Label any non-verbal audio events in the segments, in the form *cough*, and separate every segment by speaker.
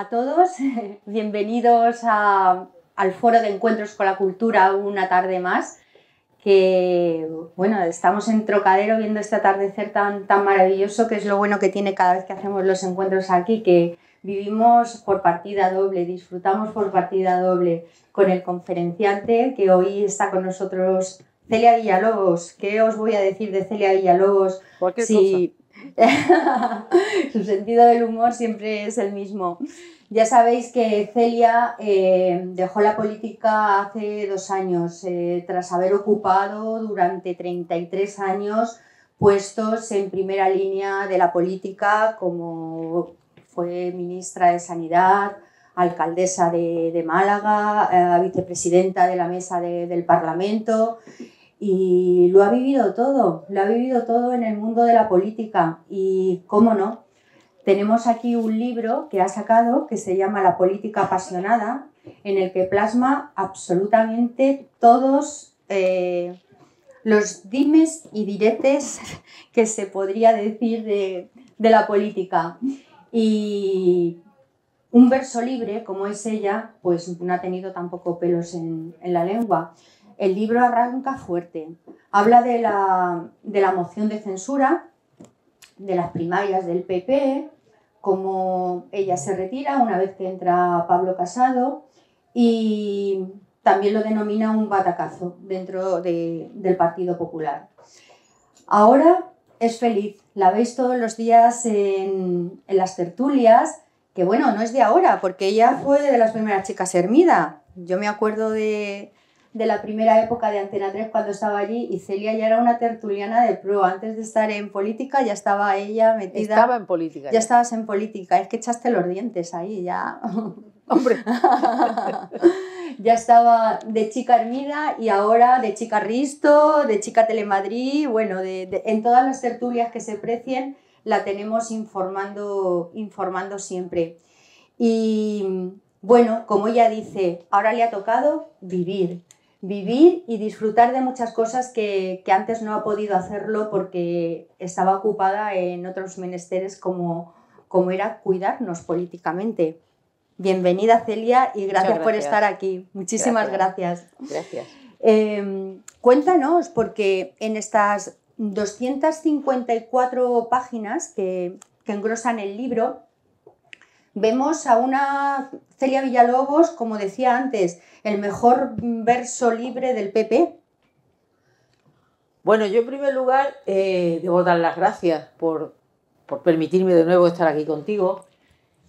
Speaker 1: a todos, *laughs* bienvenidos al foro de encuentros con la cultura una tarde más, que bueno, estamos en Trocadero viendo este atardecer tan, tan maravilloso, que es lo bueno que tiene cada vez que hacemos los encuentros aquí, que vivimos por partida doble, disfrutamos por partida doble con el conferenciante que hoy está con nosotros, Celia Villalobos. ¿Qué os voy a decir de Celia Villalobos? sí *laughs* Su sentido del humor siempre es el mismo. Ya sabéis que Celia eh, dejó la política hace dos años, eh, tras haber ocupado durante 33 años puestos en primera línea de la política, como fue ministra de Sanidad, alcaldesa de, Málaga, eh, vicepresidenta de la mesa del Parlamento y lo ha vivido todo, lo ha vivido todo en el mundo de la política y, cómo no, tenemos aquí un libro que ha sacado que se llama La política apasionada, en el que plasma absolutamente todos eh, los dimes y diretes *laughs* que se podría decir de, la política. Y un verso libre como es ella, pues no ha tenido tampoco pelos en, en la lengua el libro arranca fuerte. Habla de la, moción de censura, de las primarias del PP, cómo ella se retira una vez que entra Pablo Casado y también lo denomina un batacazo dentro del Partido Popular. Ahora es feliz, la veis todos los días en, en, las tertulias, que bueno, no es de ahora, porque ella fue de las primeras chicas Hermida. Yo me acuerdo de, de la primera época de Antena 3 cuando estaba allí y Celia ya era una tertuliana de pro. Antes de estar en política ya estaba ella metida. Estaba en política. Ya, estabas en política. Es que echaste los dientes ahí ya. *laughs* Hombre. *laughs* ya estaba de chica Hermida y ahora de chica Risto, de chica Telemadrid, bueno, en todas las tertulias que se precien la tenemos informando, informando siempre. Y bueno, como ella dice, ahora le ha tocado vivir, vivir y disfrutar de muchas cosas que, antes no ha podido hacerlo porque estaba ocupada en otros menesteres como, como era cuidarnos políticamente. Bienvenida Celia y gracias, por estar aquí. Muchísimas gracias. Gracias. Em, cuéntanos, porque en estas 254 páginas que, que engrosan el libro, Vemos a una Celia Villalobos, como decía antes, el mejor verso libre del PP.
Speaker 2: Bueno, yo en primer lugar eh, debo dar las gracias por, permitirme de nuevo estar aquí contigo.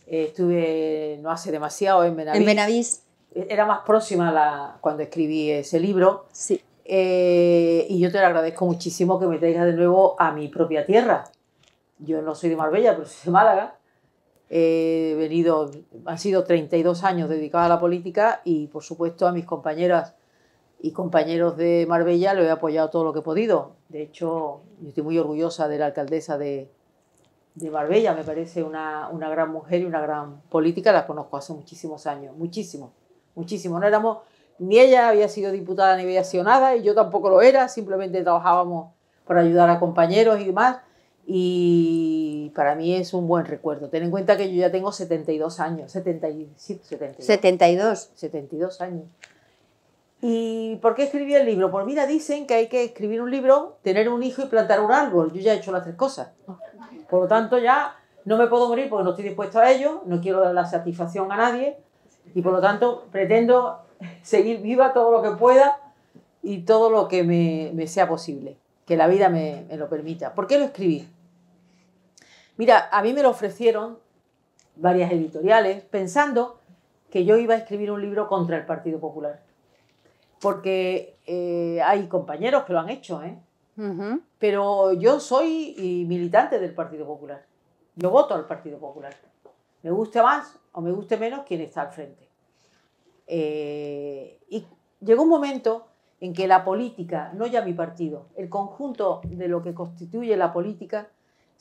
Speaker 2: Eh, estuve no hace demasiado en Benavís. En Benavís. Era más próxima la, cuando escribí ese libro. Sí. Eh, y yo te lo agradezco muchísimo que me traigas de nuevo a mi propia tierra. Yo no soy de Marbella, pero soy de Málaga. He venido, han sido 32 años dedicados a la política y, por supuesto, a mis compañeras y compañeros de Marbella lo he apoyado todo lo que he podido. De hecho, yo estoy muy orgullosa de la alcaldesa de, de Marbella, me parece una, una, gran mujer y una gran política, la conozco hace muchísimos años, muchísimo, muchísimo. No éramos, ni ella había sido diputada ni había sido nada, y yo tampoco lo era, simplemente trabajábamos para ayudar a compañeros y demás, y para mí es un buen recuerdo. Ten en cuenta que yo ya tengo 72 años, 72, 72. 72. años. ¿Y por qué escribí el libro? Por pues mira, dicen que hay que escribir un libro, tener un hijo y plantar un árbol. Yo ya he hecho las tres cosas. Por lo tanto, ya no me puedo morir porque no estoy dispuesto a ello, no quiero dar la satisfacción a nadie y por lo tanto pretendo *laughs* seguir viva todo lo que pueda y todo lo que me, sea posible, que la vida me lo permita. ¿Por qué lo escribí? Mira, a mí me lo ofrecieron varias editoriales pensando que yo iba a escribir un libro contra el Partido Popular. Porque eh, hay compañeros que lo han hecho, ¿eh? Pero yo soy militante del Partido Popular. Yo voto al Partido Popular. Me guste más o me guste menos quien está al frente. Eh, y llegó un momento en que la política, no ya mi partido, el conjunto de lo que constituye la política,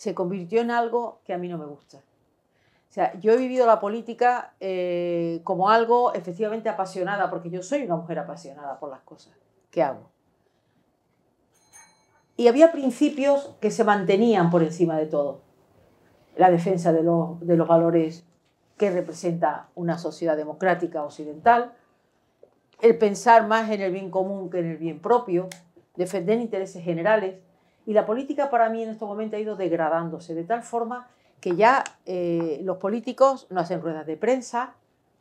Speaker 2: se convirtió en algo que a mí no me gusta. O sea, yo he vivido la política eh, como algo efectivamente apasionada, porque yo soy una mujer apasionada por las cosas que hago. Y había principios que se mantenían por encima de todo. La defensa de, de los valores que representa una sociedad democrática occidental, el pensar más en el bien común que en el bien propio, defender intereses generales, y la política para mí en estos momentos ha ido degradándose de tal forma que ya eh, los políticos no hacen ruedas de prensa,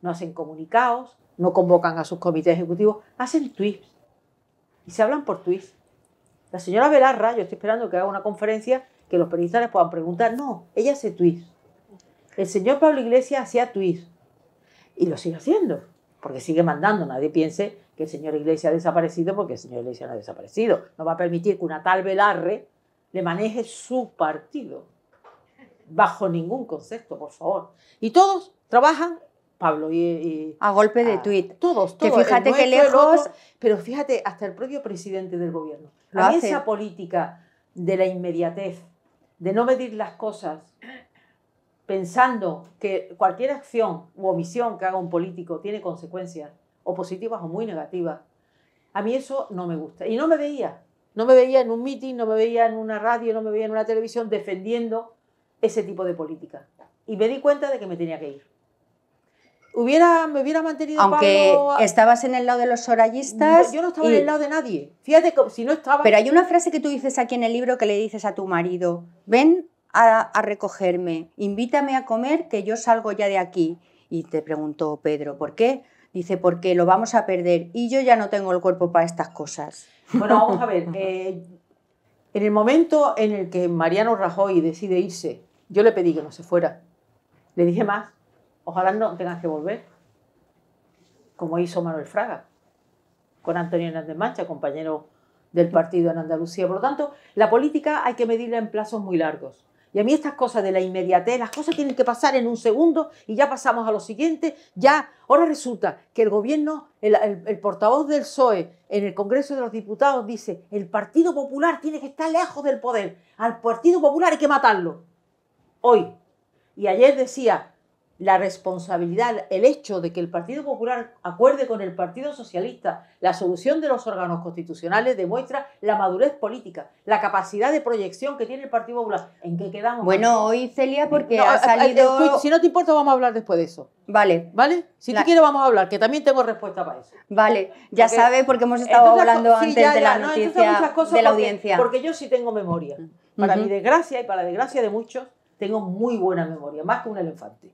Speaker 2: no hacen comunicados, no convocan a sus comités ejecutivos, hacen tweets y se hablan por tweets. La señora Velarra, yo estoy esperando que haga una conferencia que los periodistas les puedan preguntar. No, ella hace tweets. El señor Pablo Iglesias hacía tweets y lo sigue haciendo, porque sigue mandando. Nadie piense que el señor Iglesias ha desaparecido porque el señor Iglesias no ha desaparecido. No va a permitir que una tal Velarre le maneje su partido. Bajo ningún concepto, por favor. Y todos trabajan, Pablo, y... a golpe de ah, tweet Todos, todos. Que fíjate que lejos... pero fíjate, hasta el propio presidente del gobierno. A esa política de la inmediatez, de no medir las cosas, pensando que cualquier acción u omisión que haga un político tiene consecuencias, o positivas o muy negativas. A mí eso no me gusta. Y no me veía. No me veía en un meeting, no me veía en una radio, no me veía en una televisión defendiendo ese tipo de política. Y me di cuenta de que me tenía que ir.
Speaker 1: Hubiera, me hubiera mantenido Aunque estabas en el lado de los orallistas yo no estaba en el lado de nadie. Fíjate que si no estaba. Pero hay una frase que tú dices aquí en el libro que le dices a tu marido: Ven a, a recogerme, invítame a comer que yo salgo ya de aquí. Y te preguntó Pedro, ¿por qué? Dice, porque lo vamos a perder y yo ya no tengo el cuerpo para estas cosas. Bueno, vamos a ver. Eh, en el
Speaker 2: momento en el que Mariano Rajoy decide irse, yo le pedí que no se fuera. Le dije más, ojalá no tengas que volver, como hizo Manuel Fraga, con Antonio Hernández Mancha, compañero del partido en Andalucía. Por lo tanto, la política hay que medirla en plazos muy largos. Y a mí estas cosas de la inmediatez, las cosas tienen que pasar en un segundo y ya pasamos a lo siguiente. Ya, ahora resulta que el gobierno, el, el, portavoz del PSOE en el Congreso de los Diputados dice, el Partido Popular tiene que estar lejos del poder. Al Partido Popular hay que matarlo. Hoy. Y ayer decía, la responsabilidad, el hecho de que el Partido Popular acuerde con el Partido Socialista la solución de los órganos constitucionales demuestra la madurez política, la capacidad de proyección que tiene el Partido Popular. ¿En qué quedamos? Bueno, hoy
Speaker 1: Celia, porque ha eh, salido... si no te importa, vamos a hablar después de eso. Vale.
Speaker 2: ¿Vale? Si te tú quieres, vamos a hablar, que también tengo respuesta para eso. Vale, ya sabes, porque hemos estado hablando antes de la noticia, de la audiencia. Porque yo sí tengo memoria. Para mi desgracia y para la desgracia de muchos, tengo muy buena memoria, más que un elefante.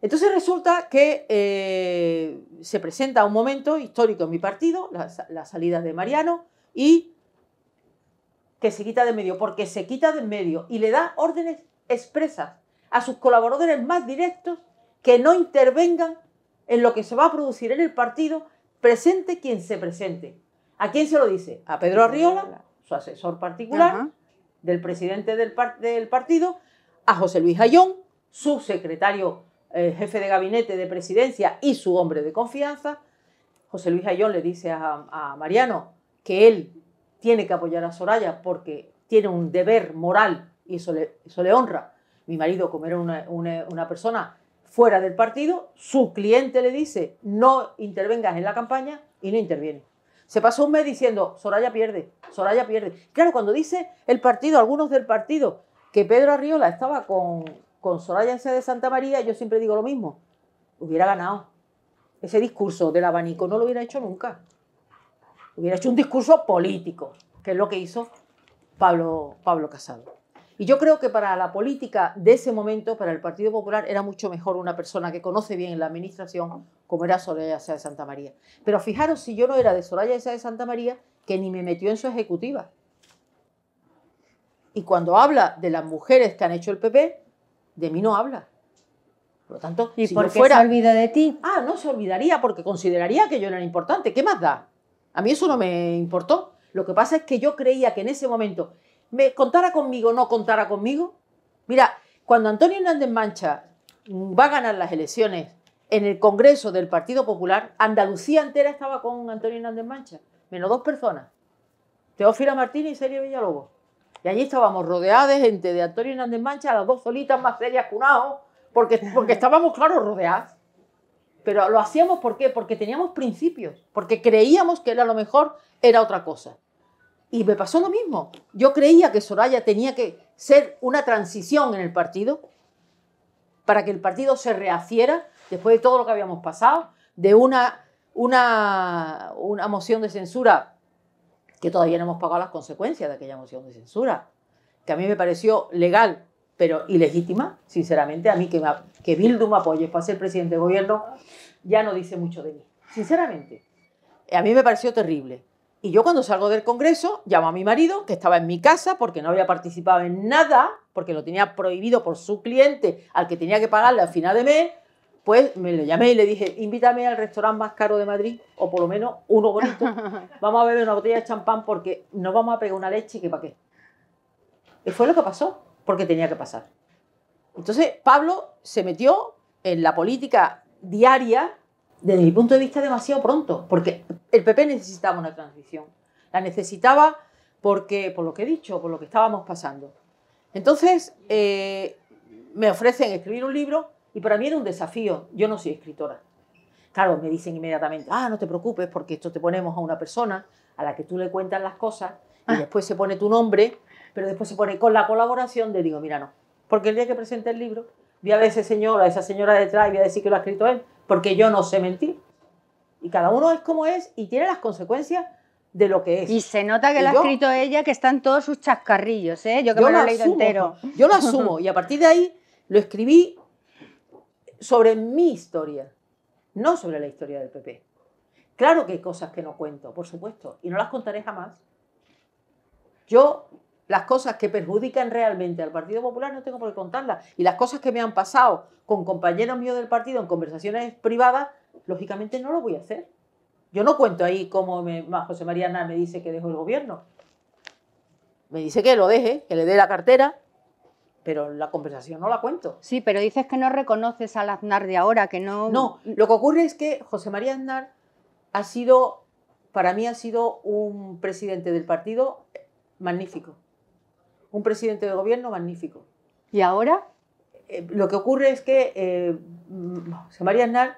Speaker 2: Entonces resulta que eh, se presenta un momento histórico en mi partido, las salidas salida de Mariano, y que se quita de medio, porque se quita de medio y le da órdenes expresas a sus colaboradores más directos que no intervengan en lo que se va a producir en el partido, presente quien se presente. ¿A quién se lo dice? A Pedro Arriola, su asesor particular, del presidente del, del partido, a José Luis Ayón, su secretario jefe de gabinete de presidencia y su hombre de confianza, José Luis Ayón le dice a, Mariano que él tiene que apoyar a Soraya porque tiene un deber moral y eso le, honra. Mi marido, como era una, una, persona fuera del partido, su cliente le dice no intervengas en la campaña y no interviene. Se pasó un mes diciendo Soraya pierde, Soraya pierde. Claro, cuando dice el partido, algunos del partido, que Pedro Arriola estaba con, con Soraya en de Santa María, yo siempre digo lo mismo, hubiera ganado. Ese discurso del abanico no lo hubiera hecho nunca. Hubiera hecho un discurso político, que es lo que hizo Pablo, Pablo Casado. Y yo creo que para la política de ese momento, para el Partido Popular, era mucho mejor una persona que conoce bien la administración, como era Soraya Sáez de Santa María. Pero fijaros si yo no era de Soraya Sáez de Santa María, que ni me metió en su ejecutiva. Y cuando habla de las mujeres que han hecho el PP, de mí no habla. Por lo tanto, ¿Y por fuera... se olvida de ti? Ah, no se olvidaría porque consideraría que yo no era importante. ¿Qué más da? A mí eso no me importó. Lo que pasa es que yo creía que en ese momento, me contara conmigo o no contara conmigo. Mira, cuando Antonio Hernández Mancha va a ganar las elecciones en el Congreso del Partido Popular, Andalucía entera estaba con Antonio Hernández Mancha, menos dos personas. Teófila Martínez y Sergio Villalobos. Y allí estábamos rodeados de gente de Antonio Hernández Mancha, las dos solitas más serias cunados porque, porque estábamos, claro, rodeadas. Pero lo hacíamos ¿por porque teníamos principios, porque creíamos que era lo mejor era otra cosa. Y me pasó lo mismo. Yo creía que Soraya tenía que ser una transición en el partido para que el partido se rehaciera después de todo lo que habíamos pasado, de una, una, una moción de censura que todavía no hemos pagado las consecuencias de aquella moción de censura, que a mí me pareció legal, pero ilegítima, sinceramente, a mí que, que Bildu me apoye para ser presidente de gobierno, ya no dice mucho de mí, sinceramente. A mí me pareció terrible. Y yo cuando salgo del Congreso llamo a mi marido, que estaba en mi casa porque no había participado en nada, porque lo tenía prohibido por su cliente al que tenía que pagarle al final de mes, pues me lo llamé y le dije, invítame al restaurante más caro de Madrid, o por lo menos uno bonito, *laughs* vamos a beber una botella de champán porque no vamos a pegar una leche que para qué. Y fue lo que pasó, porque tenía que pasar. Entonces Pablo se metió en la política diaria, desde mi punto de vista, demasiado pronto, porque el PP necesitaba una transición. La necesitaba porque, por lo que he dicho, por lo que estábamos pasando. Entonces, eh, me ofrecen escribir un libro y para mí era un desafío. Yo no soy escritora. Claro, me dicen inmediatamente, ah, no te preocupes porque esto te ponemos a una persona a la que tú le cuentas las cosas y ah. después se pone tu nombre, pero después se pone con la colaboración de digo, mira, no. Porque el día que presente el libro, voy a ver a ese señor, a esa señora detrás y voy a decir que lo ha escrito él, porque yo no sé mentir. Y cada uno es como es
Speaker 1: y tiene las consecuencias de lo que es. Y se nota que lo ha escrito ella, que están todos sus chascarrillos, ¿eh? Yo que me lo he leído entero. Yo lo asumo y a partir de ahí lo escribí
Speaker 2: sobre mi historia, no sobre la historia del PP. Claro que hay cosas que no cuento, por supuesto, y no las contaré jamás. Yo las cosas que perjudican realmente al Partido Popular no tengo por qué contarlas. Y las cosas que me han pasado con compañeros míos del partido en conversaciones privadas, lógicamente no lo voy a hacer. Yo no cuento ahí cómo me, José Mariana me dice que dejo el gobierno. Me dice que lo
Speaker 1: deje, que le dé la
Speaker 2: cartera, pero la conversación no la
Speaker 1: cuento. Sí, pero dices que no reconoces al Aznar de ahora, que no... No, lo que ocurre es que José María Aznar ha sido,
Speaker 2: para mí ha sido un presidente del partido magnífico, un presidente de gobierno magnífico. ¿Y ahora? Eh, lo que ocurre es que eh, José María Aznar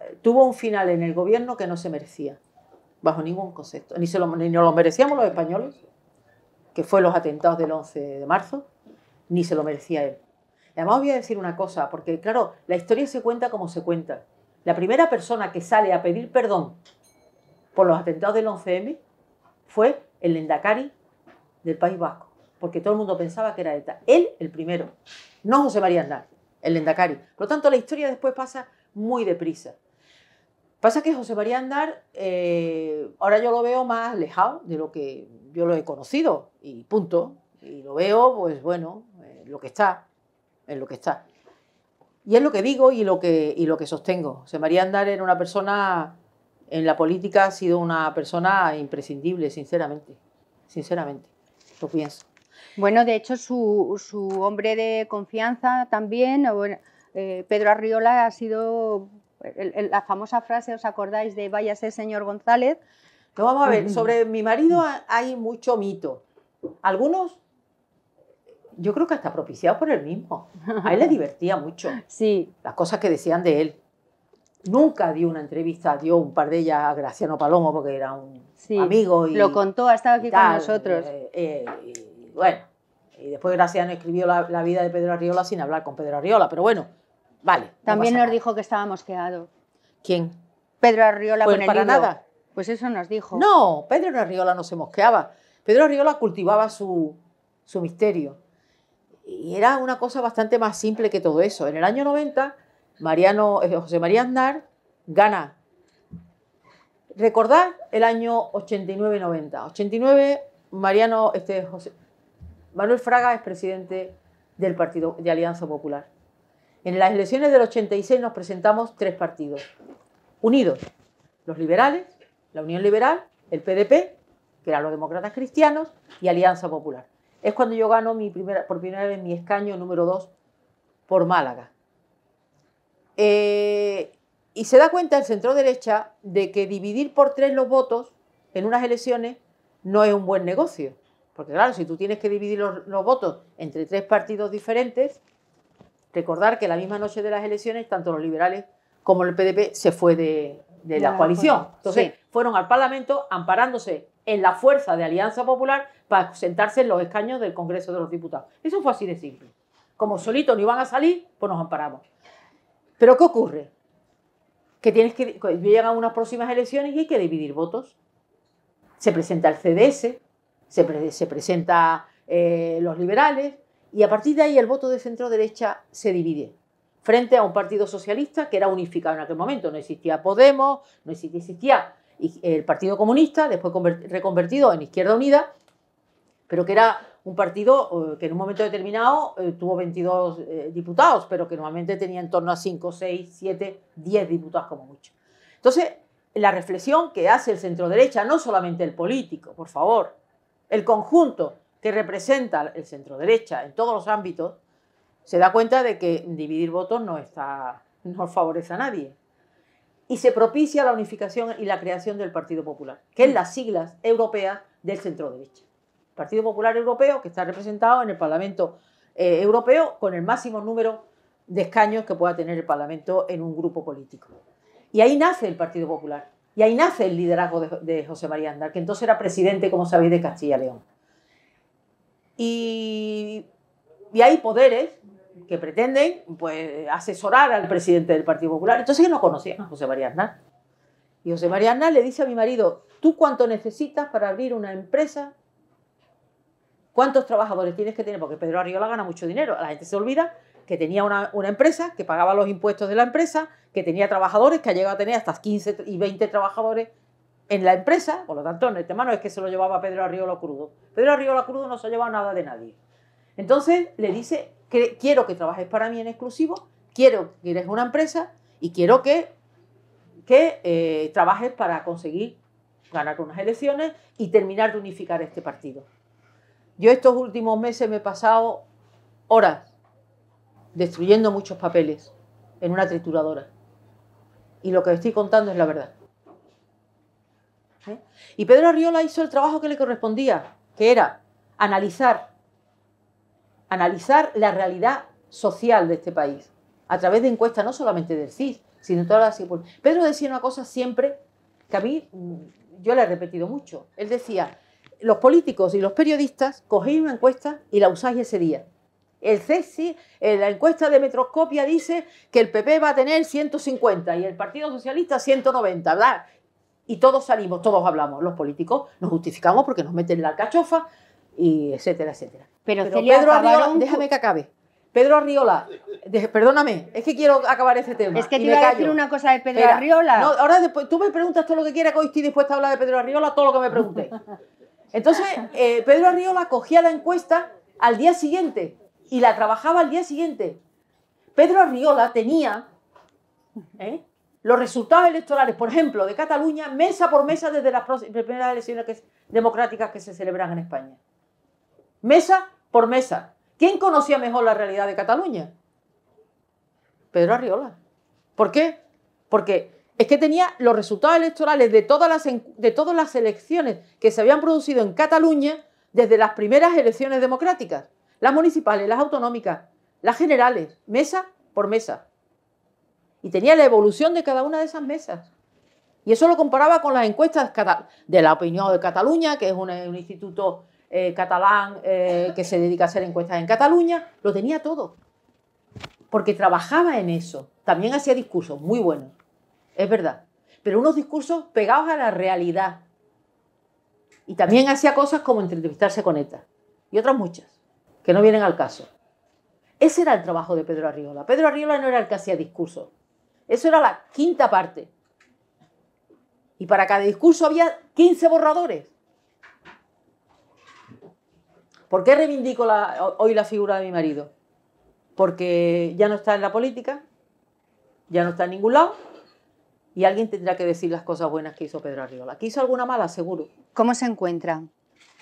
Speaker 2: eh, tuvo un final en el gobierno que no se merecía, bajo ningún concepto, ni, se lo, ni nos lo merecíamos los españoles que fue los atentados del 11 de marzo, ni se lo merecía él. Y además voy a decir una cosa, porque claro, la historia se cuenta como se cuenta. La primera persona que sale a pedir perdón por los atentados del 11M fue el Lendakari del País Vasco, porque todo el mundo pensaba que era Él el primero, no José María Andal, el Lendakari. Por lo tanto, la historia después pasa muy deprisa. Pasa que José María Andar, eh, ahora yo lo veo más alejado de lo que yo lo he conocido, y punto. Y lo veo, pues bueno, lo que está, en lo que está. Y es lo que digo y lo que, y lo que sostengo. José María Andar en una persona, en la política ha sido una persona imprescindible, sinceramente. Sinceramente, lo pienso.
Speaker 1: Bueno, de hecho, su, hombre de confianza también, eh, Pedro Arriola, ha sido la famosa frase, ¿os acordáis de vaya ser señor González? No, vamos a ver, sobre mi marido hay mucho mito.
Speaker 2: Algunos, yo creo que hasta propiciado por él mismo. A él le divertía mucho. *laughs* Sí. Las cosas que decían de él. Nunca dio una entrevista, dio un par de ellas a Graciano Palomo porque era un amigo. Y, lo contó,
Speaker 1: ha estado aquí con nosotros. Eh, eh, y
Speaker 2: bueno, y después Graciano escribió la, la vida de Pedro Arriola sin hablar con Pedro Arriola, pero bueno, también nos
Speaker 1: dijo que estaba mosqueado. ¿Quién? Pedro Arriola pues con el para nada.
Speaker 2: Pues eso nos dijo. No, Pedro Arriola no se mosqueaba. Pedro Arriola cultivaba su, misterio. Y era una cosa bastante más simple que todo eso. En el año 90, Mariano, eh, José María Andar gana. Recordad el año 89-90. 89, Mariano, este, José, Manuel Fraga es presidente del partido de Alianza Popular. En las elecciones del 86 nos presentamos tres partidos unidos, los liberales, la Unión Liberal, el PDP, que eran los demócratas cristianos, y Alianza Popular. Es cuando yo gano mi primera, por primera vez mi escaño número dos por Málaga. Eh, y se da cuenta el centro derecha de que dividir por tres los votos en unas elecciones no es un buen negocio. Porque claro, si tú tienes que dividir los votos entre tres partidos diferentes, Recordar que la misma noche de las elecciones, tanto los liberales como el PDP se fue de, la, coalición. Entonces, fueron al Parlamento amparándose en la fuerza de Alianza Popular para sentarse en los escaños del Congreso de los Diputados. Eso fue así de simple. Como solitos no iban a salir, pues nos amparamos. Pero ¿qué ocurre? Que tienes que llegan unas próximas elecciones y hay que dividir votos. Se presenta el CDS, se, presenta eh, los liberales, y a partir de ahí el voto de centro derecha se divide frente a un partido socialista que era unificado en aquel momento. No existía Podemos, no existía, existía el Partido Comunista, después reconvertido en Izquierda Unida, pero que era un partido eh, que en un momento determinado eh, tuvo 22 eh, diputados, pero que normalmente tenía en torno a 5, 6, 7, 10 diputados como mucho. Entonces, la reflexión que hace el centro derecha, no solamente el político, por favor, el conjunto que representa el centro derecha en todos los ámbitos, se da cuenta de que dividir votos no, está, favorece a nadie. Y se propicia la unificación y la creación del Partido Popular, que es las siglas europeas del centro derecha. Partido Popular Europeo, que está representado en el Parlamento eh, Europeo con el máximo número de escaños que pueda tener el Parlamento en un grupo político. Y ahí nace el Partido Popular. Y ahí nace el liderazgo de, José María Andar, que entonces era presidente, como sabéis, de Castilla y León. Y, hay poderes que pretenden pues, asesorar al presidente del Partido Popular. Entonces que no conocía a José María Aznar. Y José María Aznar le dice a mi marido, ¿tú cuánto necesitas para abrir una empresa? ¿Cuántos trabajadores tienes que tener? Porque Pedro Arriola gana mucho dinero. La gente se olvida que tenía una, una, empresa, que pagaba los impuestos de la empresa, que tenía trabajadores, que ha llegado a tener hasta 15 y 20 trabajadores en la empresa, por lo tanto, el tema este mano es que se lo llevaba Pedro Arriola Crudo. Pedro Arriola Crudo no se ha llevado nada de nadie. Entonces le dice, quiero que trabajes para mí en exclusivo, quiero que eres una empresa y quiero que, que eh, trabajes para conseguir ganar unas elecciones y terminar de unificar este partido. Yo estos últimos meses me he pasado horas destruyendo muchos papeles en una trituradora. Y lo que estoy contando es la verdad. ¿eh? Y Pedro Arriola hizo el trabajo que le correspondía, que era analizar, analizar la realidad social de este país, a través de encuestas no solamente del CIS, sino de todas las... Pedro decía una cosa siempre que a mí, mm, yo le he repetido mucho, él decía, los políticos y los periodistas cogéis una encuesta y la usáis ese día. El CESI, eh, la encuesta de Metroscopia dice que el PP va a tener 150 y el Partido Socialista 190, ¿verdad? y todos salimos, todos hablamos, los políticos nos justificamos porque nos meten en la alcachofa, y etcétera, etcétera.
Speaker 1: Pero, Pero Pedro Arriola,
Speaker 2: déjame que acabe. Pedro Arriola, perdóname, es que quiero acabar ese tema. Es que te iba a decir una
Speaker 1: cosa de Pedro Arriola. No, ahora después, tú me preguntas
Speaker 2: todo lo que quiera que hoy estoy dispuesta a hablar de Pedro Arriola, todo lo que me pregunté *laughs* Entonces, eh, Pedro Arriola cogía la encuesta al día siguiente y la trabajaba al día siguiente. Pedro Arriola tenía ¿eh? los resultados electorales, por ejemplo, de Cataluña, mesa por mesa desde las primeras elecciones democráticas que se celebran en España. Mesa por mesa. ¿Quién conocía mejor la realidad de Cataluña? Pedro Arriola. ¿Por qué? Porque es que tenía los resultados electorales de todas las, de todas las elecciones que se habían producido en Cataluña desde las primeras elecciones democráticas, las municipales, las autonómicas, las generales, mesa por mesa y tenía la evolución de cada una de esas mesas. Y eso lo comparaba con las encuestas de la opinión de Cataluña, que es un, instituto eh, catalán eh, que se dedica a hacer encuestas en Cataluña, lo tenía todo. Porque trabajaba en eso. También hacía discursos muy buenos, es verdad. Pero unos discursos pegados a la realidad. Y también hacía cosas como entrevistarse con ETA. Y otras muchas, que no vienen al caso. Ese era el trabajo de Pedro Arriola. Pedro Arriola no era el que hacía discursos. Eso era la quinta parte. Y para cada discurso había 15 borradores. ¿Por qué reivindico hoy la figura de mi marido? Porque ya no está en la política, ya no está en ningún lado, y alguien tendrá que decir las cosas buenas que hizo Pedro Arriola. Que hizo alguna mala, seguro. ¿Cómo se encuentra?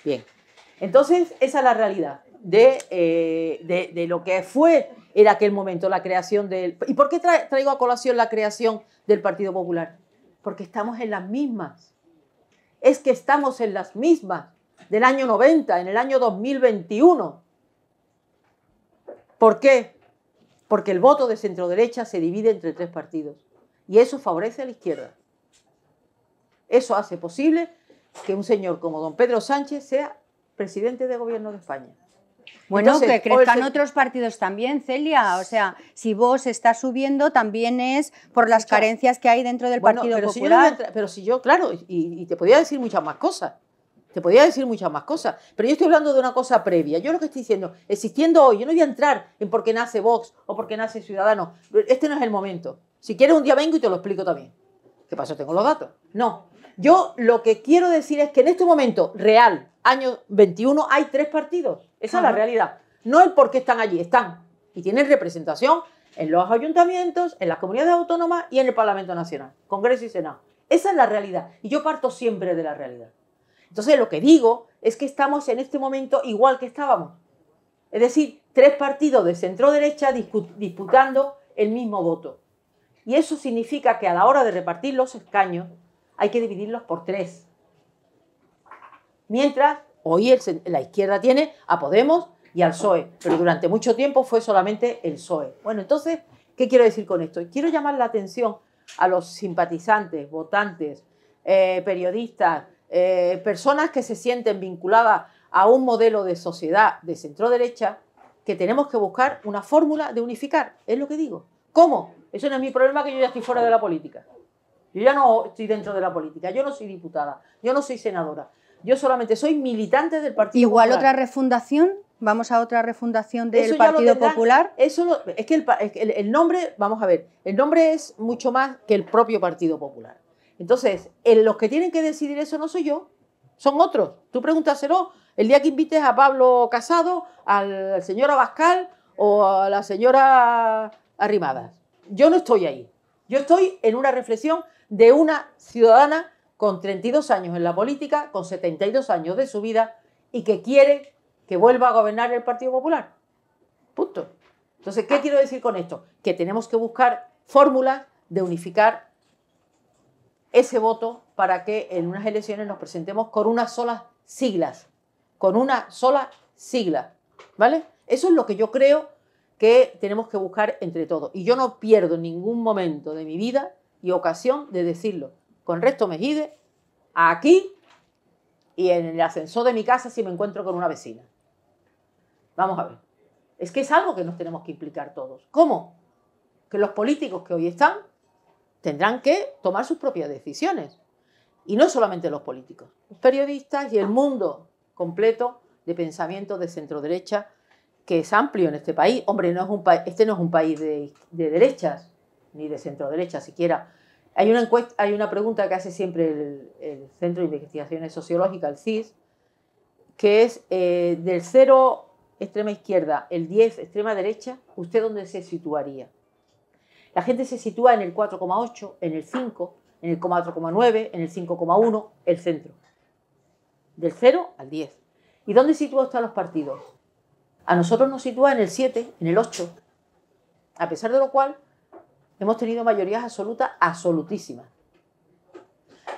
Speaker 2: Bien. Entonces, esa es la realidad de, eh, de lo que fue en aquel momento, la creación del... ¿Y por qué traigo a colación la creación del Partido Popular? Porque estamos en las mismas. Es que estamos en las mismas del año 90, en el año 2021. ¿Por qué? Porque el voto de centro derecha se divide entre tres partidos. Y eso favorece a la izquierda. Eso hace posible que un señor como don Pedro Sánchez sea presidente de gobierno de España. Bueno, que crezcan otros
Speaker 1: partidos también, Celia. O sea, si vos está subiendo, también es por las carencias que hay dentro del Partido pero Popular. Si
Speaker 2: pero si yo, claro, y, te podía decir muchas más cosas. Te podía decir muchas más cosas, pero yo estoy hablando de una cosa previa. Yo lo que estoy diciendo, existiendo hoy, yo no voy a entrar en por qué nace Vox o por qué nace Ciudadanos. Este no es el momento. Si quieres, un día vengo y te lo explico también. ¿Qué pasa? Tengo los datos. No. Yo lo que quiero decir es que en este momento real, año 21, hay tres partidos. Esa es la realidad. No el por qué están allí, están. Y tienen representación en los ayuntamientos, en las comunidades autónomas y en el Parlamento Nacional, Congreso y Senado. Esa es la realidad. Y yo parto siempre de la realidad. Entonces lo que digo es que estamos en este momento igual que estábamos. Es decir, tres partidos de centro derecha disputando el mismo voto. Y eso significa que a la hora de repartir los escaños hay que dividirlos por tres. Mientras Hoy la izquierda tiene a Podemos y al PSOE, pero durante mucho tiempo fue solamente el PSOE. Bueno, entonces, ¿qué quiero decir con esto? Quiero llamar la atención a los simpatizantes, votantes, eh, periodistas, eh, personas que se sienten vinculadas a un modelo de sociedad de centro derecha, que tenemos que buscar una fórmula de unificar, es lo que digo. ¿Cómo? Eso no es mi problema que yo ya estoy fuera de la política. Yo ya no estoy dentro de la política, yo no soy diputada, yo no soy senadora, yo solamente soy militante del Partido Igual otra
Speaker 1: refundación, vamos a otra refundación del Partido Popular.
Speaker 2: Eso es que el, nombre, vamos a ver, el nombre es mucho más que el propio Partido Popular. Entonces, en los que tienen que decidir eso no soy yo, son otros. Tú pregúntaselo el día que invites a Pablo Casado, al señor Abascal o a la señora Arrimadas. Yo no estoy ahí. Yo estoy en una reflexión de una ciudadana con 32 años en la política, con 72 años de su vida y que quiere que vuelva a gobernar el Partido Popular. Punto. Entonces, ¿qué quiero decir con esto? Que tenemos que buscar fórmulas de unificar ese voto para que en unas elecciones nos presentemos con unas solas siglas, con una sola sigla, ¿vale? Eso es lo que yo creo que tenemos que buscar entre todos. Y yo no pierdo ningún momento de mi vida y ocasión de decirlo con Resto Mejide, aquí y en el ascensor de mi casa si me encuentro con una vecina. Vamos a ver. Es que es algo que nos tenemos que implicar todos. ¿Cómo? Que los políticos que hoy están tendrán que tomar sus propias decisiones. Y no solamente los políticos, los periodistas y el mundo completo de pensamiento de centro derecha que es amplio en este país. Hombre, no es un este no es un país de, de derechas, ni de centro derecha siquiera hay una, hay una pregunta que hace siempre el, Centro de Investigaciones Sociológicas, el CIS, que es eh, del 0 extrema izquierda, el 10 extrema derecha, ¿usted dónde se situaría? La gente se sitúa en el 4,8, en el 5, en el 4,9, en el 5,1, el centro. Del 0 al 10. ¿Y dónde sitúa usted los partidos? A nosotros nos sitúa en el 7, en el 8. A pesar de lo cual, Hemos tenido mayorías absolutas, absolutísimas.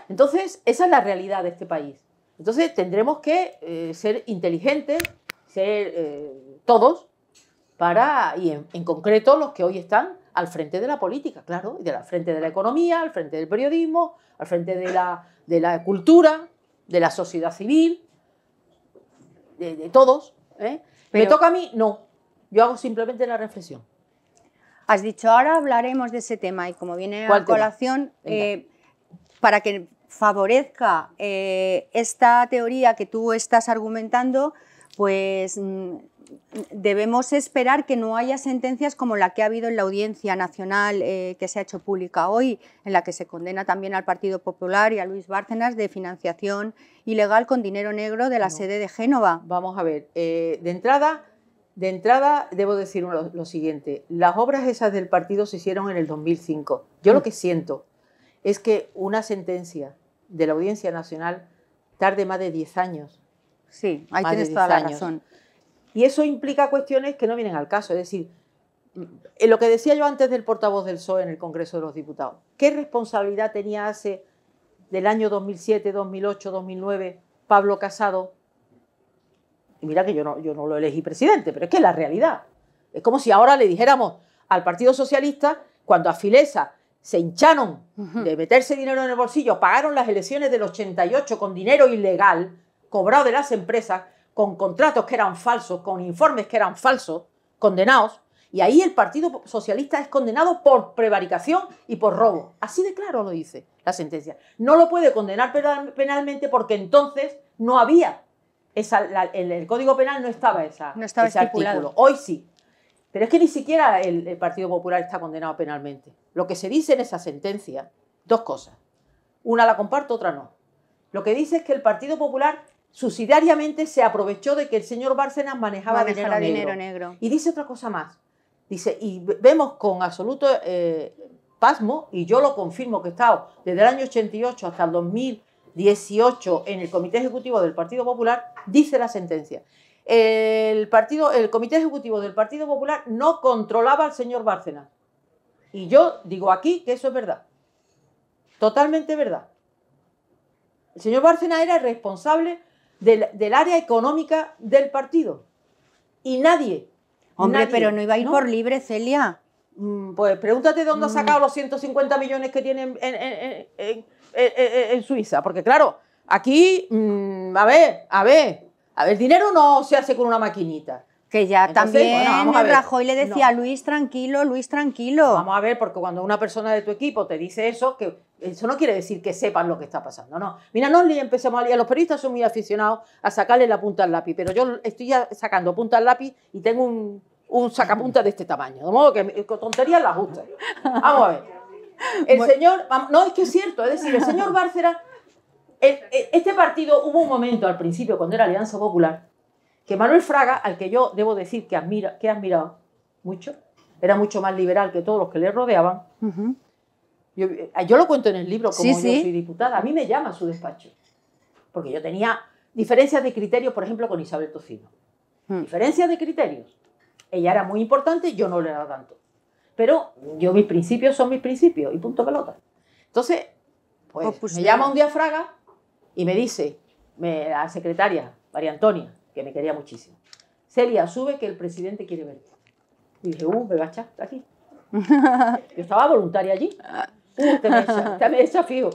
Speaker 2: Entonces, esa es la realidad de este país. Entonces, tendremos que eh, ser inteligentes, ser eh, todos, para, y en, concreto los que hoy están al frente de la política, claro, y al frente de la economía, al frente del periodismo, al frente de la, cultura, de la sociedad civil, de, todos.
Speaker 1: ¿eh? ¿Me toca a mí? No. Yo hago simplemente la reflexión. Has dicho, ahora hablaremos de ese tema y como viene a colación, eh, para que favorezca eh, esta teoría que tú estás argumentando, pues mm, debemos esperar que no haya sentencias como la que ha habido en la audiencia nacional eh, que se ha hecho pública hoy, en la que se condena también al Partido Popular y a Luis Bárcenas de financiación ilegal con dinero negro de la sede de Génova. Vamos a ver, de entrada de entrada, debo decir lo, siguiente. Las obras esas del
Speaker 2: partido se hicieron en el 2005. Yo lo mm. que siento es que una sentencia de la Audiencia Nacional tarde más de 10 años. Sí, ahí tienes toda la razón. Y eso implica cuestiones que no vienen al caso. Es decir, mm, eh, lo que decía yo antes del portavoz del PSOE en el Congreso de los Diputados. ¿Qué responsabilidad tenía hace del año 2007, 2008, 2009 Pablo Casado mira que yo no, yo no lo elegí presidente, pero es que es la realidad. Es como si ahora le dijéramos al Partido Socialista, cuando a Filesa se hincharon de meterse dinero en el bolsillo, pagaron las elecciones del 88 con dinero ilegal, cobrado de las empresas, con contratos que eran falsos, con informes que eran falsos, condenados, y ahí el Partido Socialista es condenado por prevaricación y por robo. Así de claro lo dice la sentencia. No lo puede condenar penalmente porque entonces no había en el Código Penal no estaba, esa, ese artículo. Hoy sí. Pero es que ni siquiera el, Partido Popular está condenado penalmente. Lo que se dice en esa sentencia, dos cosas. Una la comparto, otra no. Lo que dice es que el Partido Popular subsidiariamente se aprovechó de que el señor Bárcenas manejaba, dinero, negro. Y dice otra cosa más. Dice, y vemos con absoluto eh, pasmo, y yo lo confirmo que he estado desde el año 88 hasta el 2000 18 en el Comité Ejecutivo del Partido Popular, dice la sentencia. El, partido, el Comité Ejecutivo del Partido Popular no controlaba al señor Bárcenas. Y yo digo aquí que eso es verdad. Totalmente verdad. El señor Bárcena era el responsable del, área económica del partido. Y nadie.
Speaker 1: Hombre, pero no iba a ir por
Speaker 2: libre, Celia. Mm, pues pregúntate dónde ha mm. sacado los 150 millones que tiene en, eh, eh, eh, en Suiza? Porque claro, aquí, mm, a ver, a ver, a ver, dinero no se hace con una maquinita. Que ya también bueno, Rajoy le decía,
Speaker 1: Luis, tranquilo, Luis, tranquilo.
Speaker 2: Vamos a ver, porque cuando una persona de tu equipo te dice eso, que eso no quiere decir que sepan lo que está pasando, no. Mira, no le empecemos a, a los periodistas son muy aficionados a sacarle la punta al lápiz, pero yo estoy ya sacando punta al lápiz y tengo un, un sacapunta de este tamaño, de modo que con tonterías las gustan. Vamos a ver. *laughs* El señor, no, es que es cierto, es decir, el señor Bárcera, este partido hubo un momento al principio, cuando era Alianza Popular, que Manuel Fraga, al que yo debo decir que, admira, que admiraba mucho, era mucho más liberal que todos los que le rodeaban, eh, yo, lo cuento en el libro como yo diputada, a mí me llama a su despacho, porque yo tenía diferencias de criterios, por ejemplo, con Isabel Tocino. Mm. Diferencias de criterios. Ella era muy importante, yo no le era tanto. Pero yo mis principios son mis principios y punto pelota. Entonces, pues, me llama un día y me dice, me, la secretaria, María Antonia, que me quería muchísimo, Celia, sube que el presidente quiere verte. Y dije, uh, me va a echar aquí. *laughs* Yo estaba voluntaria allí. Uh, te me desafío.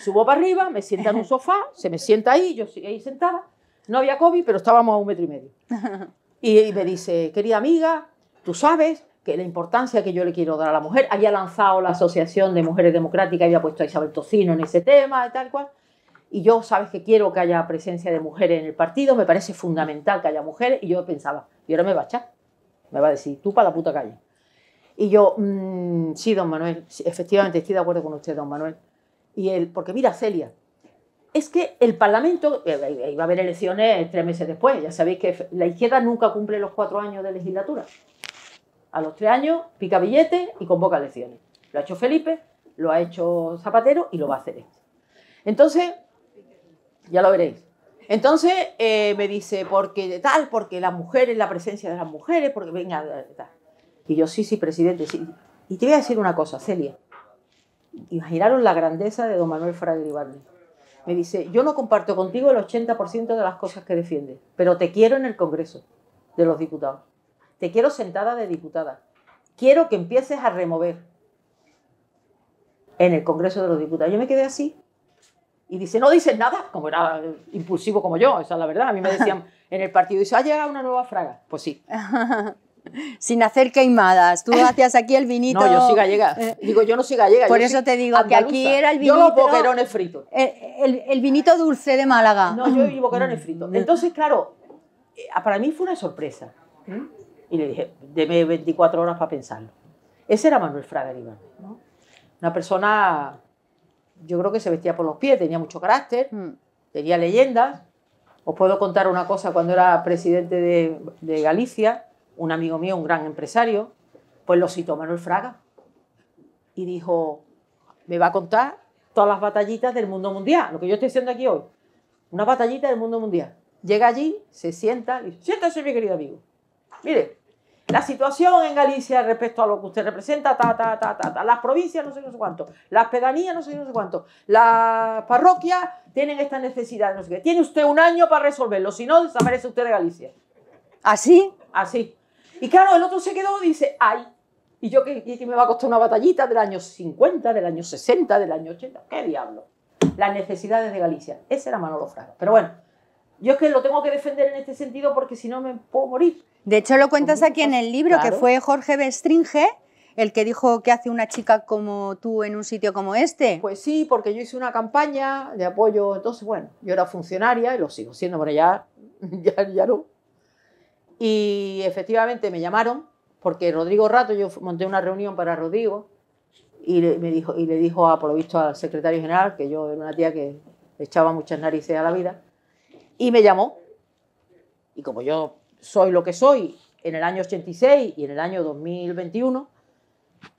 Speaker 2: Subo para arriba, me sienta en un sofá, se me sienta ahí, yo ahí sentada. No había COVID, pero estábamos a un metro y medio. *laughs* y me dice, querida amiga, tú sabes que la importancia que yo le quiero dar a la mujer. Había lanzado la Asociación de Mujeres Democráticas, había puesto a Isabel Tocino en ese tema y tal cual. Y yo, sabes que quiero que haya presencia de mujeres en el partido, me parece fundamental que haya mujeres. Y yo pensaba, y ahora me va a echar, me va a decir, tú para la puta calle. Y yo, mm, sí, don Manuel, efectivamente estoy de acuerdo con usted, don Manuel. Y él, porque mira, Celia, es que el Parlamento, eh, eh, eh, iba a haber elecciones tres meses después, ya sabéis que la izquierda nunca cumple los cuatro años de legislatura. A los tres años pica billetes y convoca elecciones. Lo ha hecho Felipe, lo ha hecho Zapatero y lo va a hacer él. Este. Entonces, ya lo veréis. Entonces eh, me dice, porque tal, porque las mujeres, la presencia de las mujeres, porque venga, tal. Y yo, sí, sí, presidente, sí. Y te voy a decir una cosa, Celia. Imaginaron la grandeza de don Manuel Fraga Me dice, yo no comparto contigo el 80% de las cosas que defiende, pero te quiero en el Congreso de los Diputados. Te quiero sentada de diputada. Quiero que empieces a remover en el Congreso de los Diputados. Yo me quedé así. Y dice, no dices nada, como era eh, impulsivo como yo, esa es la verdad. A mí me decían *laughs* en el partido, dice, ha llegado una nueva fraga. Pues sí.
Speaker 1: *laughs* Sin hacer queimadas. Tú hacías aquí el vinito. *laughs* No, yo soy gallega. Eh, digo, yo no soy gallega. Por eso te digo que aquí era el vinito. Yo los boquerones
Speaker 2: fritos. El,
Speaker 1: el, el, vinito dulce de Málaga. No, yo y
Speaker 2: boquerones fritos. Mm. Entonces, claro, eh, para mí fue una sorpresa. Mm. Y le dije, deme 24 horas para pensarlo. Ese era Manuel Fraga ¿no? Una persona, yo creo que se vestía por los pies, tenía mucho carácter, mm. tenía leyendas. Os puedo contar una cosa, cuando era presidente de, de Galicia, un amigo mío, un gran empresario, pues lo citó Manuel Fraga y dijo, me va a contar todas las batallitas del mundo mundial, lo que yo estoy haciendo aquí hoy, una batallita del mundo mundial. Llega allí, se sienta, y dice, siéntase mi querido amigo, mire, la situación en Galicia respecto a lo que usted representa, ta, ta, ta, ta, ta. las provincias no sé, no sé cuánto, las pedanías no sé, no sé cuánto, las parroquias tienen esta necesidad, no sé qué. Tiene usted un año para resolverlo, si no, desaparece usted de Galicia. ¿Así? Así. Y claro, el otro se quedó y dice, ay, ¿y yo qué, me va a costar una batallita del año 50, del año 60, del año 80? ¿Qué diablo? Las necesidades de Galicia. Ese era Manolo
Speaker 1: Fraga. Pero bueno.
Speaker 2: Yo es que lo tengo que defender en este sentido porque si no me
Speaker 1: puedo morir. De hecho, lo cuentas aquí en pues, el libro, que fue Jorge Bestringe el que dijo que hace una chica como tú en un sitio como este. Pues
Speaker 2: sí, porque yo hice una
Speaker 1: campaña de
Speaker 2: apoyo, entonces, bueno, yo era funcionaria y lo sigo siendo, pero ya, *laughs* ya, ya no. Y efectivamente me llamaron, porque Rodrigo Rato, yo monté una reunión para Rodrigo, y le, me dijo, y le dijo a, por lo visto al secretario general, que yo era una tía que echaba muchas narices a la vida, y me llamó. Y como yo soy lo que soy en el año 86 y en el año 2021,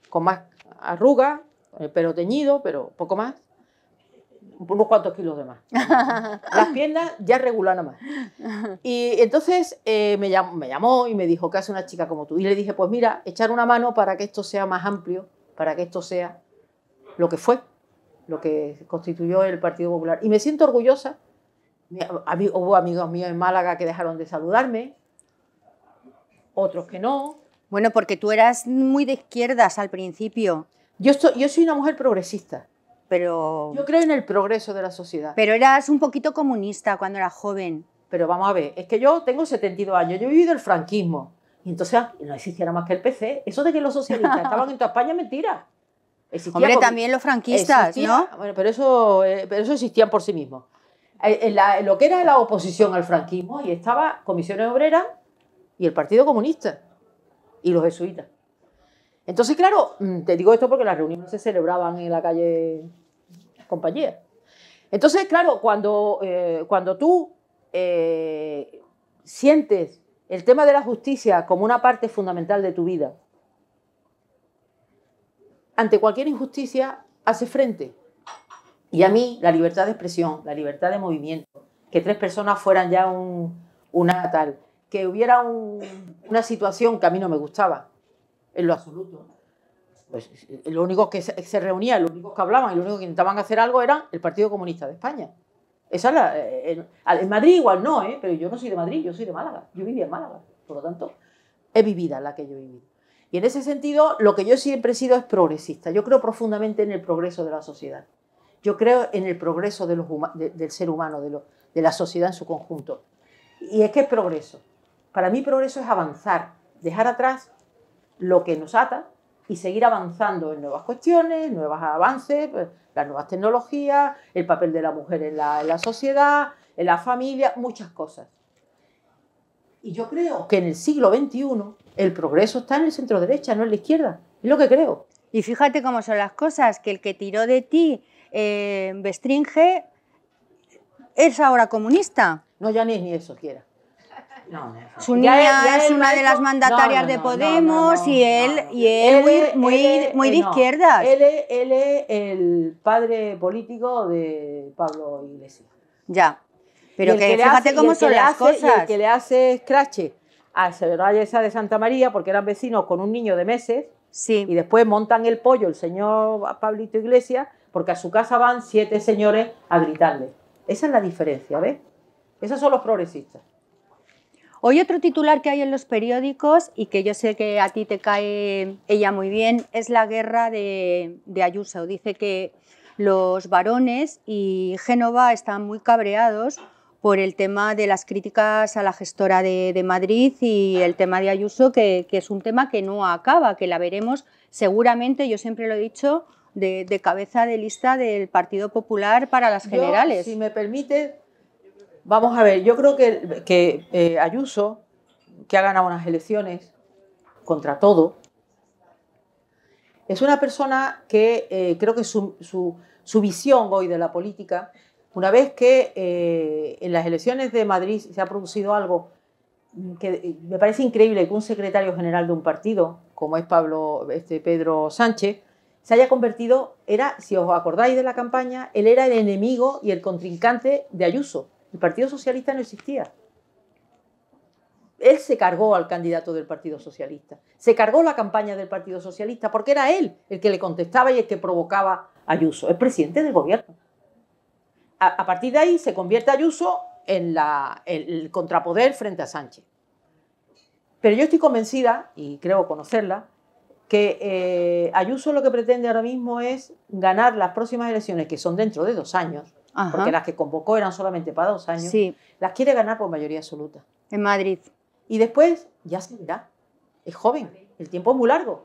Speaker 2: con más arrugas, el eh, pelo teñido, pero poco más, unos cuantos kilos de más. *laughs* Las piernas ya regulan nada más. Y entonces eh, me, llamó, me llamó y me dijo, ¿qué hace una chica como tú? Y le dije, pues mira, echar una mano para que esto sea más amplio, para que esto sea lo que fue, lo que constituyó el Partido Popular. Y me siento orgullosa Hubo amigos míos en Málaga que dejaron de saludarme,
Speaker 1: otros que no. Bueno, porque tú eras muy de izquierdas al principio. Yo, yo soy una mujer progresista. Pero... Yo creo en el progreso de la sociedad. Pero eras un poquito comunista cuando eras joven. Pero vamos a ver, es que yo tengo 72 años,
Speaker 2: yo he vivido el franquismo. Y entonces ah, no nada más que el PC. Eso de que los socialistas *laughs* estaban en toda España, mentira. Hombre, también los franquistas, ¿no? Bueno, pero eso, eh, pero eso existían por sí mismo eh, en lo que era la oposición al franquismo y estaba Comisiones Obreras y el Partido Comunista y los jesuitas. Entonces, claro, mm, te digo esto porque las reuniones se celebraban en la calle Compañía. Entonces, claro, cuando, eh, cuando tú eh, sientes el tema de la justicia como una parte fundamental de tu vida, ante cualquier injusticia hace frente. Y a mí la libertad de expresión, la libertad de movimiento, que tres personas fueran ya un, una tal, que hubiera una situación que a mí no me gustaba, en lo absoluto. Pues lo único que se, reunían, reunía, lo único que hablaban y lo único que intentaban hacer algo era el Partido Comunista de España. Esa eh, en, Madrid igual no, ¿eh? pero yo no soy de Madrid, yo soy de Málaga. Yo vivía en Málaga, por lo tanto, he vivida la que yo he vivido. Y en ese sentido, lo que yo siempre he sido es progresista. Yo creo profundamente en el progreso de la sociedad. Yo creo en el progreso de los del ser humano, de, la sociedad en su conjunto. ¿Y es que es progreso? Para mí progreso es avanzar, dejar atrás lo que nos ata y seguir avanzando en nuevas cuestiones, nuevos avances, pues, las nuevas tecnologías, el papel de la mujer en la, en la sociedad, en la familia, muchas cosas. Y yo
Speaker 1: creo que en el siglo XXI el progreso está en el centro derecha, no en la izquierda. Es lo que creo. Y fíjate cómo son las cosas, que el que tiró de ti eh, es ahora comunista. No, ya ni, eso quiera. Su niña es una de las mandatarias de Podemos y él, y él, muy, muy, eh, de izquierdas. Él,
Speaker 2: es el padre político de Pablo Iglesias. Ya, pero que, fíjate cómo son las cosas. que le hace escrache a la esa de Santa María, porque eran vecinos con un niño de meses, sí. y después montan el pollo el señor Pablito Iglesias porque a su casa van siete señores a gritarle. Esa es la diferencia, ¿ves? Esos son los progresistas.
Speaker 1: Hoy otro titular que hay en los periódicos y que yo sé que a ti te cae ella muy bien es la guerra de, Ayuso. Dice que los varones y Génova están muy cabreados por el tema de las críticas a la gestora de, Madrid y el tema de Ayuso, que, que, es un tema que no acaba, que la veremos seguramente, yo siempre lo he dicho, de, cabeza de lista del Partido Popular para las generales. si me permite,
Speaker 2: vamos a ver, yo creo que, que eh, Ayuso, que ha ganado unas elecciones contra todo, es una persona que eh, creo que su, su, visión hoy de la política, una vez que eh, en las elecciones de Madrid se ha producido algo que me parece increíble que un secretario general de un partido, como es Pablo este, Pedro Sánchez, se haya convertido, era, si os acordáis de la campaña, él era el enemigo y el contrincante de Ayuso. El Partido Socialista no existía. Él se cargó al candidato del Partido Socialista. Se cargó la campaña del Partido Socialista porque era él el que le contestaba y el que provocaba a Ayuso. El presidente del gobierno. A, partir de ahí se convierte Ayuso en el contrapoder frente a Sánchez. Pero yo estoy convencida, y creo conocerla, que eh, Ayuso lo que pretende ahora mismo es ganar las próximas elecciones, que son dentro de dos años, porque las que convocó eran solamente para dos años, sí. las quiere ganar por mayoría absoluta. En Madrid. Y después ya se irá. Es joven, el tiempo es muy largo.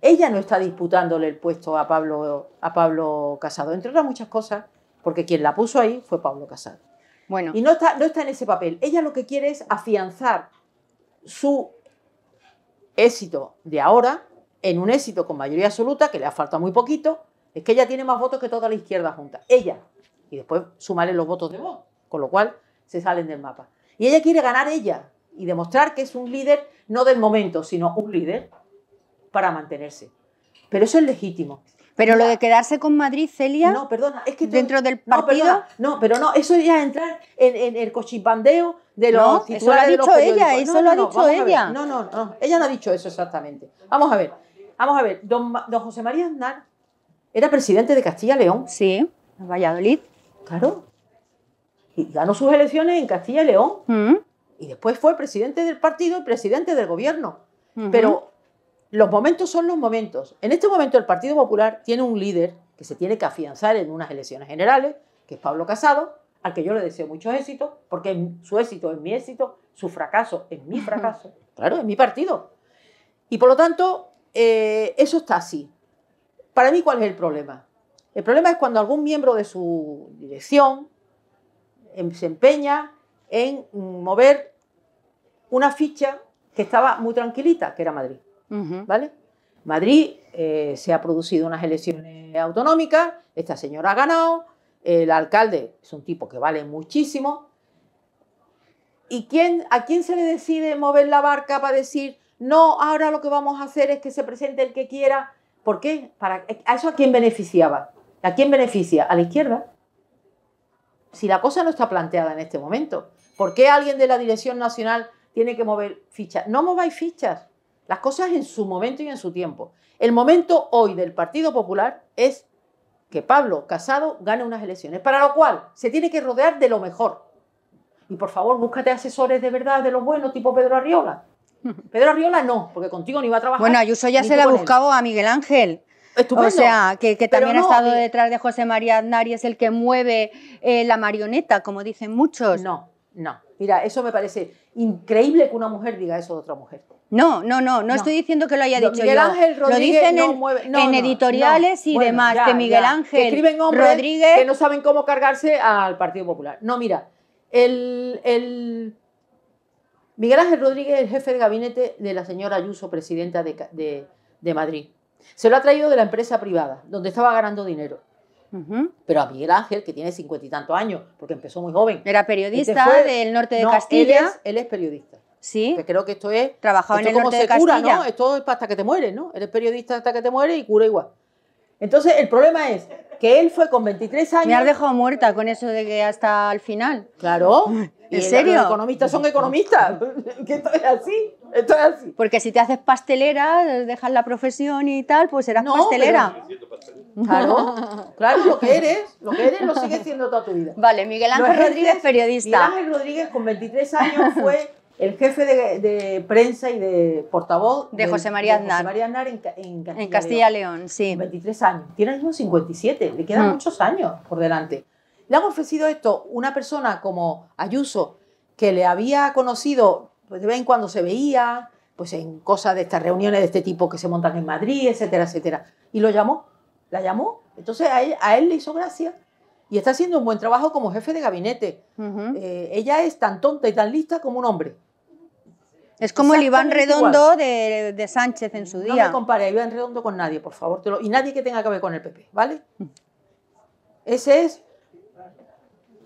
Speaker 2: Ella no está disputándole el puesto a Pablo, a Pablo Casado, entre otras muchas cosas, porque quien la puso ahí fue Pablo Casado. Bueno. Y no está, no está en ese papel. Ella lo que quiere es afianzar su éxito de ahora en un éxito con mayoría absoluta, que le ha faltado muy poquito, es que ella tiene más votos que toda la izquierda junta. Ella. Y después sumarle los votos de vos, con lo cual se salen del mapa. Y ella quiere ganar ella y demostrar que es un líder, no del momento, sino un líder para mantenerse.
Speaker 1: Pero eso es legítimo. Pero lo de quedarse con Madrid, Celia. No, perdona, es que. dentro del partido.
Speaker 2: No, pero no, eso ya entrar en, el cochipandeo de los. No, eso lo ha dicho ella, eso lo ha dicho ella. No, no, no, ella no ha dicho eso exactamente. Vamos a ver. Vamos a ver, don, José María Aznar era presidente de Castilla León. Sí, en Valladolid. Claro. Y ganó sus elecciones en Castilla y León. Mm. Y después fue presidente del partido y presidente del gobierno. Pero los momentos son los momentos. En este momento el Partido Popular tiene un líder que se tiene que afianzar en unas elecciones generales, que es Pablo Casado, al que yo le deseo mucho éxito, porque su éxito es mi éxito, su fracaso es mi fracaso. claro, es mi partido. Y por lo tanto, eh, eso está así. Para mí, ¿cuál es el problema? El problema es cuando algún miembro de su dirección em, se empeña en mover una ficha que estaba muy tranquilita, que era Madrid. ¿Vale? Madrid eh, se ha producido unas elecciones autonómicas, esta señora ha ganado, el alcalde es un tipo que vale muchísimo. ¿Y a quién se le decide mover la barca para decir no, ahora lo que vamos a hacer es que se presente el que quiera. ¿Por qué? Para, ¿A eso a quién beneficiaba? ¿A quién beneficia? A la izquierda. Si la cosa no está planteada en este momento, ¿por qué alguien de la Dirección Nacional tiene que mover fichas? No mováis fichas, las cosas en su momento y en su tiempo. El momento hoy del Partido Popular es que Pablo Casado gane unas elecciones, para lo cual se tiene que rodear de lo mejor. Y por favor, búscate asesores de verdad, de los buenos, tipo Pedro Arriola, Pedro Arriola no, porque contigo ni va a trabajar. Bueno, Ayuso ya se la ha buscado
Speaker 1: a Miguel Ángel. O sea, que, también ha estado detrás de José María Aznar y es el que mueve eh, la marioneta, como dicen muchos. No, no. Mira, eso me parece increíble que una mujer diga eso de otra mujer. No, no, no, no, estoy diciendo que lo haya dicho Miguel Ángel Rodríguez lo dicen en, editoriales y demás, que Miguel Ángel Rodríguez que no saben cómo cargarse
Speaker 2: al Partido Popular. No, mira, el Miguel Ángel Rodríguez, es el jefe de gabinete de la señora Ayuso, presidenta de, Madrid. Se lo ha traído de la empresa privada, donde estaba ganando dinero. Pero a Miguel Ángel, que tiene cincuenta y tantos años, porque empezó muy joven. Era periodista este del norte de Castilla. Él es, periodista. Sí. creo que esto
Speaker 1: es. Trabajaba en el norte de Castilla.
Speaker 2: Esto es hasta que te mueres, ¿no? Eres periodista hasta que te mueres y cura igual. Entonces, el problema es que él fue con 23 años. Me has dejado muerta con
Speaker 1: eso de que hasta el final.
Speaker 2: Claro. *laughs* ¿En serio? Los economistas
Speaker 1: son economistas. *laughs* que esto es así. Esto es así. Porque si te haces pastelera, dejas la profesión y tal, pues serás pastelera.
Speaker 2: Claro, claro, lo que eres, lo que eres lo sigues siendo toda tu vida.
Speaker 1: Vale, Miguel Ángel Rodríguez, periodista. Miguel Ángel Rodríguez con 23 años
Speaker 2: fue el jefe de, prensa y de portavoz de, José María Aznar, María
Speaker 1: en,
Speaker 2: Castilla, León, sí. 23 años, tiene años mismo 57, le quedan mm. muchos años por delante. Le han ofrecido esto una persona como Ayuso, que le había conocido de vez en cuando se veía, pues en cosas de estas reuniones de este tipo que se montan en Madrid, etcétera, etcétera. Y lo llamó, la llamó. Entonces a él, le hizo gracia y está haciendo un buen trabajo como jefe de gabinete. Eh, ella es tan tonta y tan lista como un hombre.
Speaker 1: Es como el Iván Redondo
Speaker 2: de, Sánchez en su día. No me compare a Iván Redondo con nadie, por favor. y nadie que tenga que ver con el PP, ¿vale? Mm. Ese es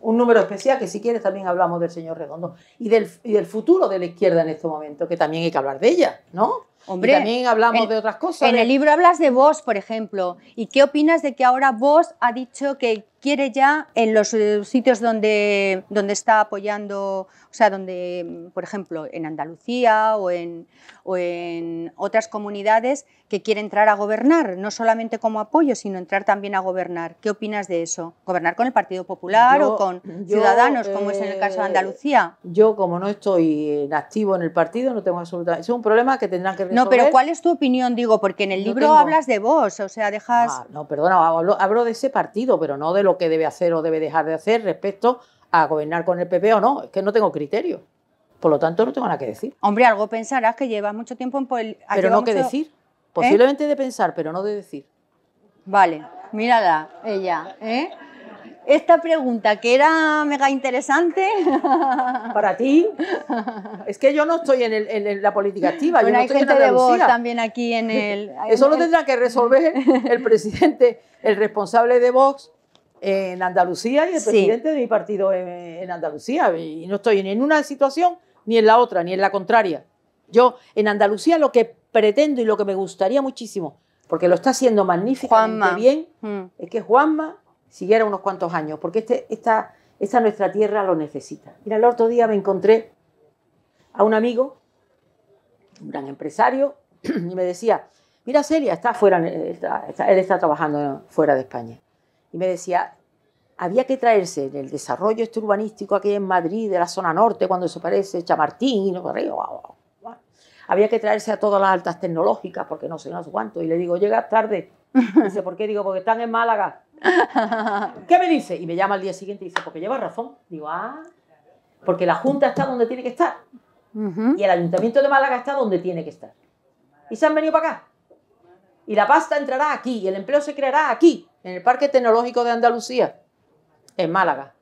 Speaker 2: un número especial que si quieres también hablamos del señor Redondo y del, futuro de la izquierda en este momento, que también hay que hablar de ella, ¿no? Hombre, y también
Speaker 1: hablamos de otras cosas. En el libro hablas de vos, por ejemplo, y qué opinas de que ahora vos ha dicho que quiere ya en los eh, sitios donde, donde está apoyando, o sea, donde, por ejemplo, en Andalucía o o en otras comunidades, que quiere entrar a gobernar, no solamente como apoyo, sino entrar también a gobernar. ¿Qué opinas de eso? ¿Gobernar con el Partido Popular o con Ciudadanos, como es en el caso de eh, Andalucía?
Speaker 2: Yo, como no estoy en activo en el partido, no tengo absolutamente... Es un problema que tendrán que resolver. No, pero ¿cuál es tu opinión? Digo,
Speaker 1: porque en el libro hablas de vos, o sea, dejas... Ah,
Speaker 2: no, perdona, hablo, de ese partido, pero no de lo que debe hacer o debe dejar de hacer respecto a gobernar con el PP o no. Es que no tengo criterio. Por lo tanto, no tengo nada que decir. Hombre,
Speaker 1: algo pensarás que llevas mucho tiempo en... Pero no que decir. ¿Eh? Posiblemente
Speaker 2: de pensar, pero no de decir.
Speaker 1: Vale, mírala, ella. ¿eh? Esta pregunta que era mega interesante. *laughs* Para ti. Es que yo no estoy
Speaker 2: en, la política activa. yo no hay gente de Vox
Speaker 1: también aquí en el. *laughs* Eso lo
Speaker 2: tendrá que resolver el *laughs* presidente, el responsable de Vox en Andalucía y el presidente de mi partido en, en Andalucía. Y no estoy ni en una situación ni en la otra, ni en la contraria. Yo en Andalucía lo que pretendo y lo que me gustaría muchísimo, porque lo está haciendo magníficamente bien, mm. es que Juanma siguiera unos cuantos años, porque este, esta, nuestra tierra lo necesita. Mira, el otro día me encontré a un amigo, un gran empresario, *clears throat* y me decía, mira Celia, está fuera, él está trabajando fuera de España. Y me decía, había que traerse en el desarrollo este urbanístico aquí en Madrid, de la zona norte, cuando se parece Chamartín y no correo había que traerse a todas las altas tecnológicas, porque no sé, no sé cuánto. Y le digo, llega tarde. *laughs* Dice, ¿por qué? Digo, porque están en Málaga.
Speaker 1: *laughs*
Speaker 2: ¿Qué me dice? Y me llama al día siguiente y dice, porque lleva razón. Digo, ah, porque la Junta está donde tiene que estar. Y el Ayuntamiento de Málaga está donde tiene que estar. Y se han venido para acá. Y la pasta entrará aquí, y el empleo se creará aquí, en el Parque Tecnológico de Andalucía, en Málaga.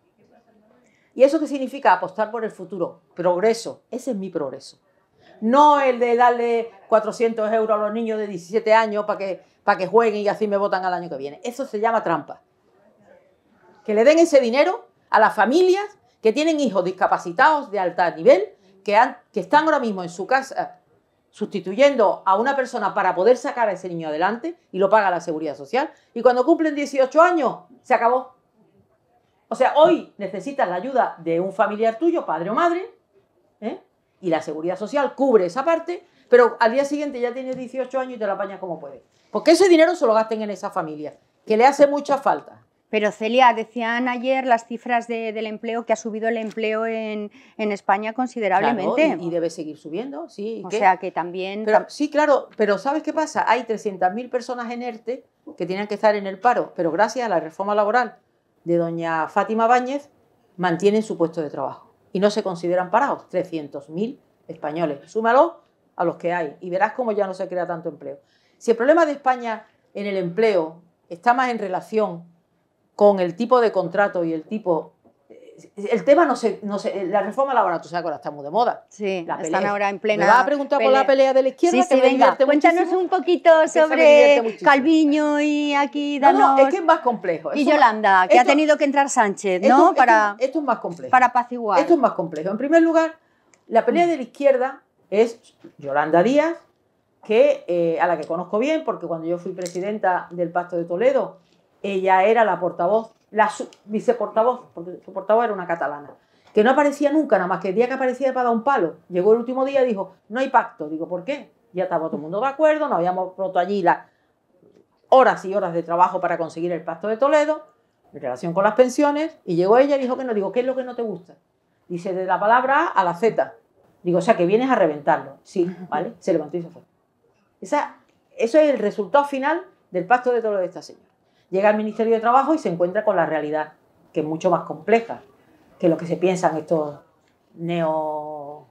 Speaker 2: ¿Y eso qué significa? Apostar por el futuro, progreso. Ese es mi progreso no el de darle 400 euros a los niños de 17 años para que, para que jueguen y así me votan al año que viene. Eso se llama trampa. Que le den ese dinero a las familias que tienen hijos discapacitados de alto nivel, que, que están ahora mismo en su casa sustituyendo a una persona para poder sacar a ese niño adelante y lo paga la seguridad social. Y cuando cumplen 18 años, se acabó. O sea, hoy necesitas la ayuda de un familiar tuyo, padre o madre, ¿eh? y la seguridad social cubre esa parte, pero al día siguiente ya tienes 18 años y te la apañas como puedes. Porque ese dinero se lo
Speaker 1: gasten en esa familia, que le hace mucha falta. Pero Celia, decían ayer las cifras del empleo, que ha subido el empleo en, España considerablemente. Claro,
Speaker 2: y, debe seguir subiendo, sí. O sea que
Speaker 1: también... sí, claro, pero ¿sabes qué pasa? Hay 300.000 personas en ERTE
Speaker 2: que tienen que estar en el paro, pero gracias a la reforma laboral de doña Fátima Báñez mantienen su puesto de trabajo y no se consideran parados. 300.000 españoles. Súmalo a los que hay y verás cómo ya no se crea tanto empleo. Si el problema de España en el empleo está más en relación con el tipo de contrato y el tipo el tema no se, no la reforma laboral, tú sabes que ahora está muy de moda. Sí, la están ahora en plena. Me vas a preguntar por la pelea de la izquierda. Sí, que venga,
Speaker 1: cuéntanos un poquito sobre Calviño y aquí No, es que es más complejo. Y Yolanda, que ha tenido que entrar Sánchez, ¿no? para, esto, es más complejo. Para apaciguar. Esto es más complejo. En primer lugar, la pelea de la izquierda
Speaker 2: es Yolanda Díaz, que, eh, a la que conozco bien, porque cuando yo fui presidenta del Pacto de Toledo, ella era la portavoz la viceportavoz, porque su portavoz era una catalana, que no aparecía nunca, nada más que el día que aparecía para dar un palo. Llegó el último día y dijo, no hay pacto. Digo, ¿por qué? Ya estaba todo el mundo de acuerdo, nos habíamos roto allí las horas y horas de trabajo para conseguir el pacto de Toledo, en relación con las pensiones, y llegó ella y dijo que no. Digo, ¿qué es lo que no te gusta? Dice, de la palabra A a la Z. Digo, o sea, que vienes a reventarlo. Sí, ¿vale? Se levantó y se fue. Esa, eso es el resultado final del pacto de Toledo de esta señora llega al Ministerio de Trabajo y se encuentra con la realidad, que es mucho más compleja que lo que se piensan estos neocomunistas.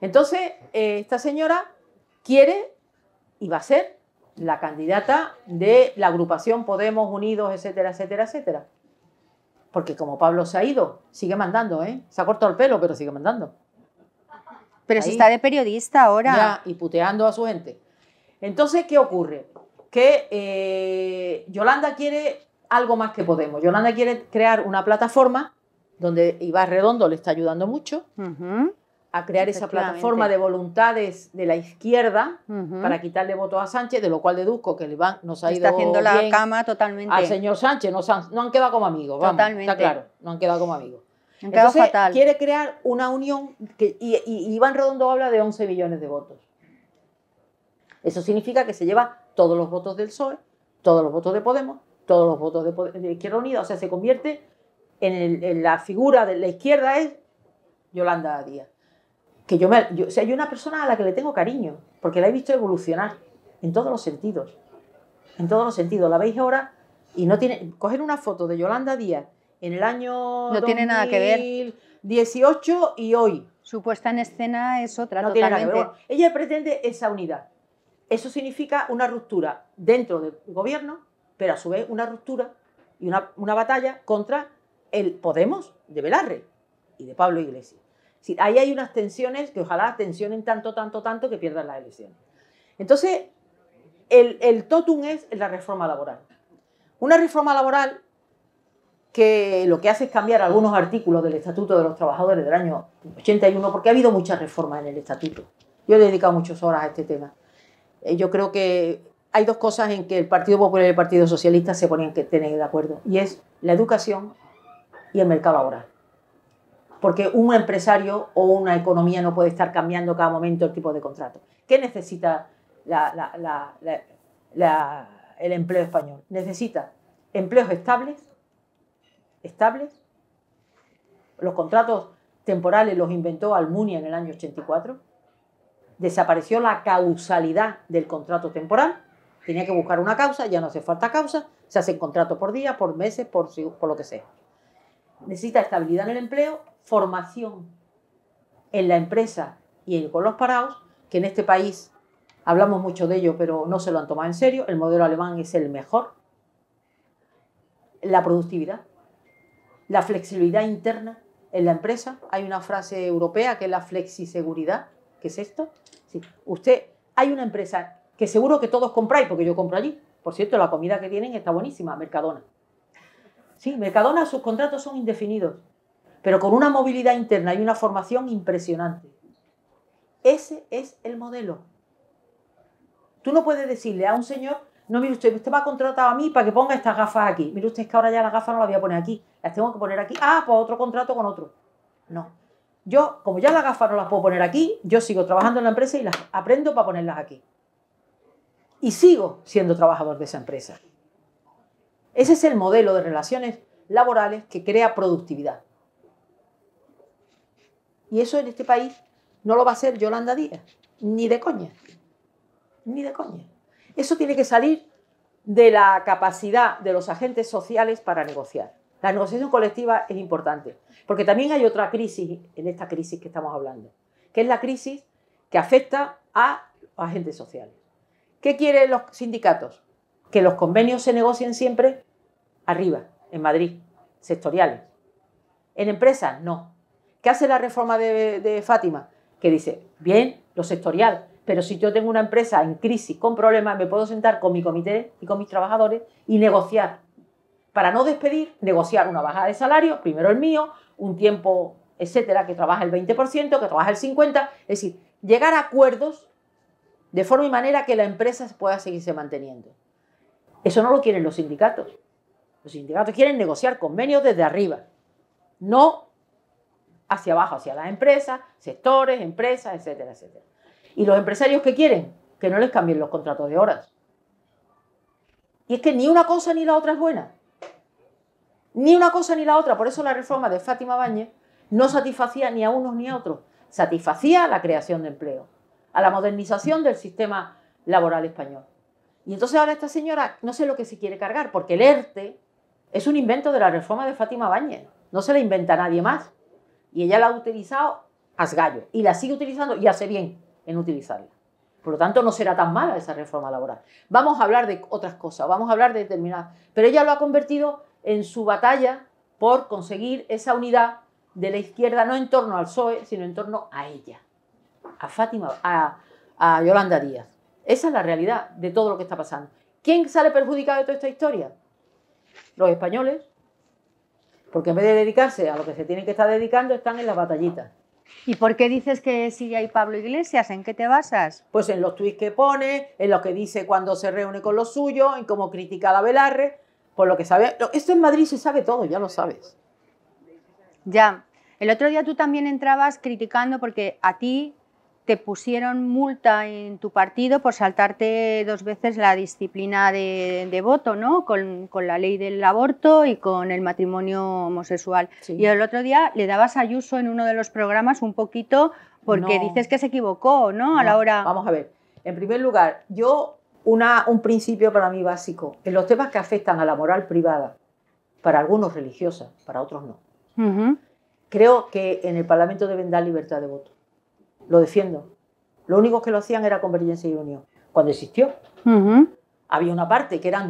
Speaker 2: Entonces, eh, esta señora quiere y va a ser la candidata de la agrupación Podemos Unidos, etcétera, etcétera, etcétera. Porque como Pablo se ha ido, sigue mandando, ¿eh? Se ha cortado el pelo, pero sigue mandando. Pero si está de periodista ahora. Ya, y puteando a su gente. Entonces, ¿qué ocurre? que eh, Yolanda quiere algo más que Podemos. Yolanda quiere crear una plataforma donde Iván Redondo le está ayudando mucho a crear esa plataforma de voluntades de la izquierda para quitarle votos a Sánchez, de lo cual deduzco que el Iván nos ha está haciendo la cama
Speaker 1: totalmente. Al señor
Speaker 2: Sánchez no han quedado como amigos, totalmente. está claro, no han quedado como amigos. quiere crear una unión que, y Iván Redondo habla de 11 millones de votos. Eso significa que se lleva todos los votos del PSOE, todos los votos de Podemos, todos los votos de, Izquierda Unida. O sea, se convierte en, la figura de la izquierda es Yolanda Díaz. Que yo me, o sea, hay una persona a la que le tengo cariño, porque la he visto evolucionar en todos los sentidos. En todos los sentidos. La veis ahora y no tiene. Coger una foto de Yolanda Díaz en el año. No tiene nada que ver. 18 y hoy. Su puesta en
Speaker 1: escena es otra. No totalmente. Tiene nada
Speaker 2: que ella pretende esa unidad. Eso significa una ruptura dentro del gobierno, pero a su vez una ruptura y una, batalla contra el Podemos de Belarre y de Pablo Iglesias. ahí hay unas tensiones que ojalá tensionen tanto, tanto, tanto que pierdan las elecciones. Entonces, el, el totum es la reforma laboral. Una reforma laboral que lo que hace es cambiar algunos artículos del Estatuto de los Trabajadores del año 81, porque ha habido muchas reformas en el Estatuto. Yo he dedicado muchas horas a este tema. Eh, yo creo que hay dos cosas en que el Partido Popular y el Partido Socialista se ponen que tener de acuerdo, y es la educación y el mercado laboral. Porque un empresario o una economía no puede estar cambiando cada momento el tipo de contrato. ¿Qué necesita el empleo español? Necesita empleos estables, estables. Los contratos temporales los inventó Almunia en el año 84 desapareció la causalidad del contrato temporal. Tenía que buscar una causa, ya no hace falta causa, se hacen contrato por día, por meses, por, por lo que sea. Necesita estabilidad en el empleo, formación en la empresa y con los parados, que en este país hablamos mucho de ello, pero no se lo han tomado en serio. El modelo alemán es el mejor. La productividad, la flexibilidad interna en la empresa. Hay una frase europea que es la flexiseguridad, ¿Qué es esto? Sí. Usted, hay una empresa que seguro que todos compráis, porque yo compro allí. Por cierto, la comida que tienen está buenísima, Mercadona. Sí, Mercadona, sus contratos son indefinidos, pero con una movilidad interna y una formación impresionante. Ese es el modelo. Tú no puedes decirle a un señor, no, mire usted, usted me ha contratado a mí para que ponga estas gafas aquí. Mire usted, es que ahora ya las gafas no las voy a poner aquí, las tengo que poner aquí. Ah, pues otro contrato con otro. No. Yo, como ya las gafas no las puedo poner aquí, yo sigo trabajando en la empresa y las aprendo para ponerlas aquí. Y sigo siendo trabajador de esa empresa. Ese es el modelo de relaciones laborales que crea productividad. Y eso en este país no lo va a hacer Yolanda Díaz, ni de coña, ni de coña. Eso tiene que salir de la capacidad de los agentes sociales para negociar. La negociación colectiva es importante, porque también hay otra crisis en esta crisis que estamos hablando, que es la crisis que afecta a agentes sociales. ¿Qué quieren los sindicatos? Que los convenios se negocien siempre arriba, en Madrid, sectoriales. En empresas, no. ¿Qué hace la reforma de, de Fátima? Que dice, bien, lo sectorial, pero si yo tengo una empresa en crisis, con problemas, me puedo sentar con mi comité y con mis trabajadores y negociar para no despedir, negociar una baja de salario, primero el mío, un tiempo, etcétera, que trabaja el 20%, que trabaja el 50%, es decir, llegar a acuerdos de forma y manera que la empresa pueda seguirse manteniendo. Eso no lo quieren los sindicatos. Los sindicatos quieren negociar convenios desde arriba, no hacia abajo, hacia las empresas, sectores, empresas, etcétera, etcétera. ¿Y los empresarios qué quieren? Que no les cambien los contratos de horas. Y es que ni una cosa ni la otra es buena. Ni una cosa ni la otra. Por eso la reforma de Fátima Báñez no satisfacía ni a unos ni a otros. Satisfacía a la creación de empleo, a la modernización del sistema laboral español. Y entonces ahora esta señora no sé lo que se quiere cargar, porque el ERTE es un invento de la reforma de Fátima Báñez. No se la inventa nadie más. Y ella la ha utilizado a gallo. Y la sigue utilizando y hace bien en utilizarla. Por lo tanto, no será tan mala esa reforma laboral. Vamos a hablar de otras cosas, vamos a hablar de determinadas. Pero ella lo ha convertido en su batalla por conseguir esa unidad de la izquierda, no en torno al PSOE, sino en torno a ella, a Fátima, a, a Yolanda Díaz. Esa es la realidad de todo lo que está pasando. ¿Quién sale perjudicado de toda esta historia? Los españoles, porque en vez de dedicarse a lo que se tienen que estar dedicando, están en las batallitas.
Speaker 1: ¿Y por qué dices
Speaker 2: que sigue ahí Pablo Iglesias? ¿En qué te basas? Pues en los tuits que pone, en lo que dice cuando se reúne con los suyos, en cómo critica a la Velarre por lo que sabe. Esto en Madrid se sabe todo, ya lo
Speaker 1: sabes. Ya. El otro día tú también entrabas criticando porque a ti te pusieron multa en tu partido por saltarte dos veces la disciplina de, voto, ¿no? Con, la ley del aborto y con el matrimonio homosexual. Y el otro día le dabas Ayuso en uno de los programas un poquito porque dices que se equivocó, ¿no? A la hora. Vamos a ver. En primer lugar, yo un
Speaker 2: principio para mí básico. En los temas que afectan a la moral privada, para algunos religiosa, para otros
Speaker 1: no.
Speaker 2: Creo que en el Parlamento deben dar libertad de voto. Lo defiendo. Lo único que lo hacían era Convergencia y Unión. Cuando existió, había una parte que eran,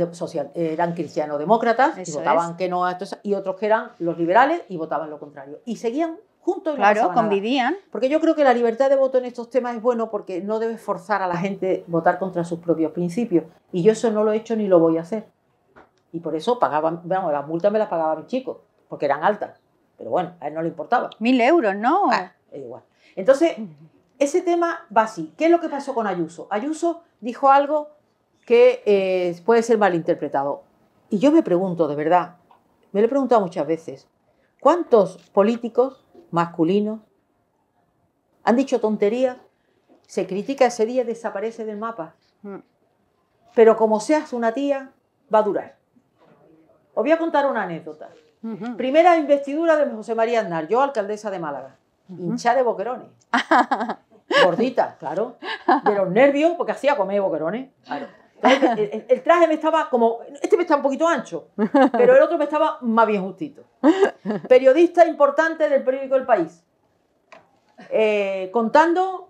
Speaker 2: eran cristianos demócratas y votaban que no y otros que eran los liberales y votaban lo contrario. Y seguían juntos. claro, convivían. Porque yo creo que la libertad de voto en estos temas es bueno porque no debes forzar a la gente a votar contra sus propios principios. Y yo eso no lo he hecho ni lo voy a hacer. Y por eso pagaba, vamos, las multas me las pagaba mi chico, porque eran altas. Pero bueno, a él no le importaba. Mil euros, ¿no? Ah, igual. Entonces, ese tema va así. ¿Qué es lo que pasó con Ayuso? Ayuso dijo algo que eh, puede ser malinterpretado. Y yo me pregunto, de verdad, me lo he preguntado muchas veces, ¿cuántos políticos masculino. han dicho tonterías, se critica ese día, desaparece del mapa. Mm. Pero como seas una tía, va a durar. Os voy a contar una anécdota. Primera investidura de José María Aznar, yo alcaldesa de Málaga, hinchada de boquerones. *laughs* Gordita, claro. De los nervios, porque hacía comer boquerones el, traje me estaba como, este me está un poquito ancho, pero el otro me estaba más bien justito. Periodista importante del periódico El País, eh, contando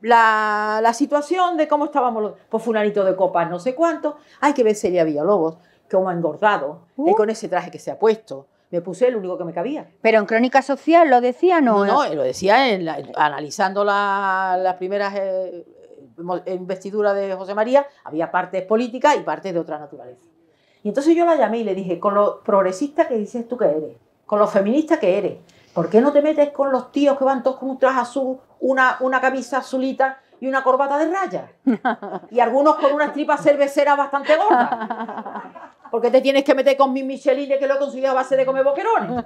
Speaker 2: la, situación de cómo estábamos los, pues fulanito de copas, no sé cuánto, hay que ver si había lobos, cómo ha engordado, Y eh, uh. con ese traje que se ha puesto
Speaker 1: me puse el único que me cabía. Pero en Crónica Social lo decía, ¿no? No, lo decía analizando
Speaker 2: las primeras eh, investidura de José María había partes políticas y partes de otra naturaleza. Y entonces yo la llamé y le dije, con lo progresista que dices tú que eres, con lo feminista que eres, ¿por qué no te metes con los tíos que van todos con un traje azul, una, una camisa azulita y una corbata de raya? Y algunos con unas tripas cerveceras bastante gordas. Porque te tienes que meter con mi Michelines que lo he conseguido a base de comer boquerones.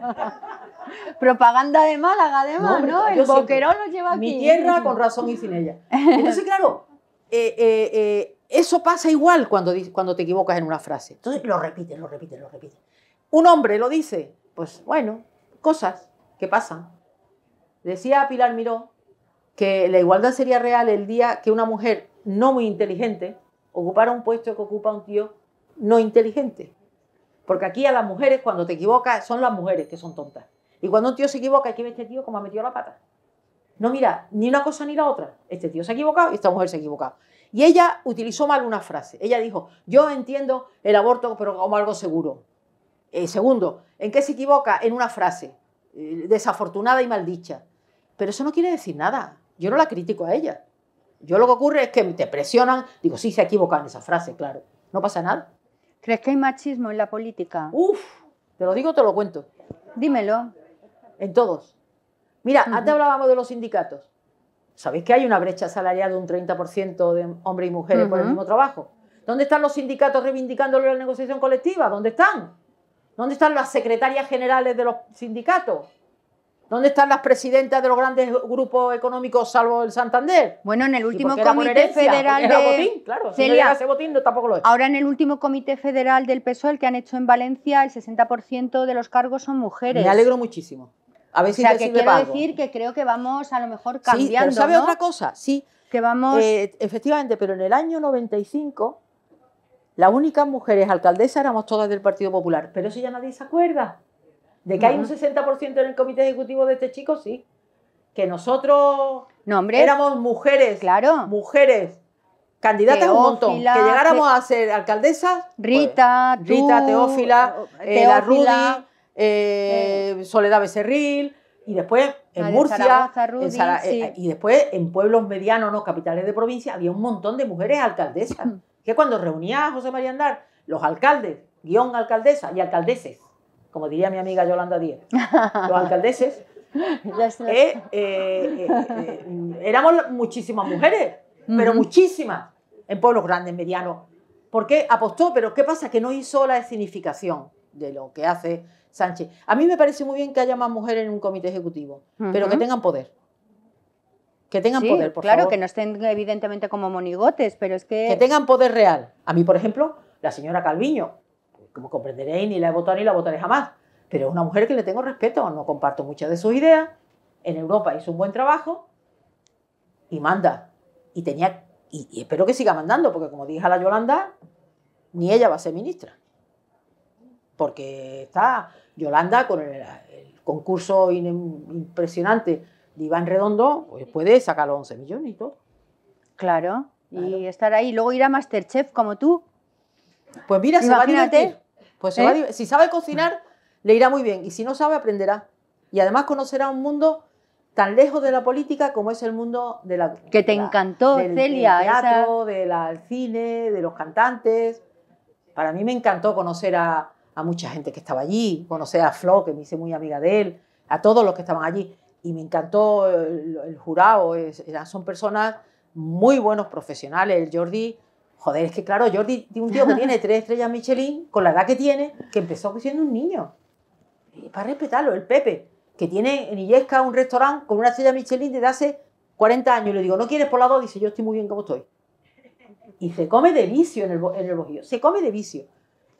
Speaker 1: Propaganda de Málaga, además, ¿no? ¿no? El boquerón lo lleva aquí. Mi tierra con
Speaker 2: razón y sin ella. Entonces, claro, eh, eh, eh, eso pasa igual cuando, cuando te equivocas en una frase. Entonces lo repites, lo repites, lo repites. Un hombre lo dice, pues bueno, cosas que pasan. Decía Pilar Miró que la igualdad sería real el día que una mujer no muy inteligente ocupara un puesto que ocupa un tío no inteligente. Porque aquí a las mujeres, cuando te equivocas, son las mujeres que son tontas. Y cuando un tío se equivoca, hay que este tío como ha metido la pata. No, mira, ni una cosa ni la otra. Este tío se ha equivocado y esta mujer se ha equivocado. Y ella utilizó mal una frase. Ella dijo, yo entiendo el aborto pero como algo seguro. Eh, segundo, ¿en qué se equivoca? En una frase eh, desafortunada y maldicha. Pero eso no quiere decir nada. Yo no la critico a ella. Yo lo que ocurre es que te presionan. Digo, sí, se ha en esa frase,
Speaker 1: claro. No pasa nada. ¿Crees que hay machismo en la política? Uf, te lo digo, te lo cuento. Dímelo. En todos. Mira, antes hablábamos de los sindicatos.
Speaker 2: ¿Sabéis que hay una brecha salarial de un 30% de hombres y mujeres por el mismo trabajo? ¿Dónde están los sindicatos reivindicando la negociación colectiva? ¿Dónde están? ¿Dónde están las secretarias generales de los sindicatos? ¿Dónde están las presidentas de los grandes grupos económicos, salvo el Santander? Bueno, en el último comité federal de... botín, claro. no botín, tampoco
Speaker 1: lo es. Ahora, en el último comité federal del PSOE, que han hecho en Valencia, el 60% de los cargos son mujeres. Me alegro
Speaker 2: muchísimo. A ver o si sea, que quiero decir
Speaker 1: que creo que vamos a lo mejor cambiando. Sí, ¿sabe otra
Speaker 2: cosa? Sí. Que vamos. Eh, efectivamente, pero en el año 95, las únicas mujeres alcaldesas éramos todas del Partido Popular. Pero eso ya nadie se acuerda. De que hay un 60% en el comité ejecutivo de este chico, sí. Que nosotros éramos mujeres. Claro. Mujeres candidatas un montón. Que llegáramos a ser alcaldesas. Rita, pues, Rita, Teófila, eh, eh, la eh, Soledad Becerril, y después en Murcia, eh, eh, y después en pueblos medianos, no capitales de provincia, había un montón de mujeres alcaldesas. *clears throat* que cuando reunía a José María Andar, los alcaldes, guión alcaldesa y alcaldeses, como diría mi amiga Yolanda Díez, los alcaldeses, *laughs* *laughs* éramos muchísimas mujeres, pero muchísimas, en pueblos grandes, medianos. Porque apostó, pero ¿qué pasa? Que no hizo la significación de lo que hace Sánchez. A mí me parece muy bien que haya más mujeres en un comité ejecutivo, pero que tengan poder. Que tengan poder, por claro, que no
Speaker 1: estén evidentemente como monigotes, pero es que... Que tengan
Speaker 2: poder real. A mí, por ejemplo, la señora Calviño, como comprenderéis, ni la he votado ni la votaré jamás, pero es una mujer que le tengo respeto, no comparto muchas de sus ideas, en Europa hizo un buen trabajo y manda. Y tenía y espero que siga mandando, porque como dije a la Yolanda, ni ella va a ser ministra. Porque está Yolanda, con el, concurso impresionante de Iván Redondo, pues puede
Speaker 1: sacar los 11 millones y todo. Claro, y estar ahí. Luego ir a Masterchef como tú.
Speaker 2: Pues mira, se va a
Speaker 1: Pues ¿Eh? si sabe cocinar, le irá muy bien.
Speaker 2: Y si no sabe, aprenderá. Y además conocerá un mundo tan lejos de la política como es el mundo de la que te
Speaker 1: encantó Celia del teatro
Speaker 2: del cine de los cantantes para mí me encantó conocer a, a mucha gente que estaba allí, conocí a Flo, que me hice muy amiga de él, a todos los que estaban allí. Y me encantó el, jurado, son personas muy buenos profesionales. El Jordi, joder, es que claro, Jordi un tío que tiene tres estrellas Michelin, con la edad que tiene, que empezó siendo un niño. para respetarlo, el Pepe, que tiene en Illesca un restaurante con una estrella Michelin desde hace 40 años. Le digo, ¿no quieres por la dos? Dice, yo estoy muy bien como estoy. Y se come de vicio en el, en el bojillo, se come de vicio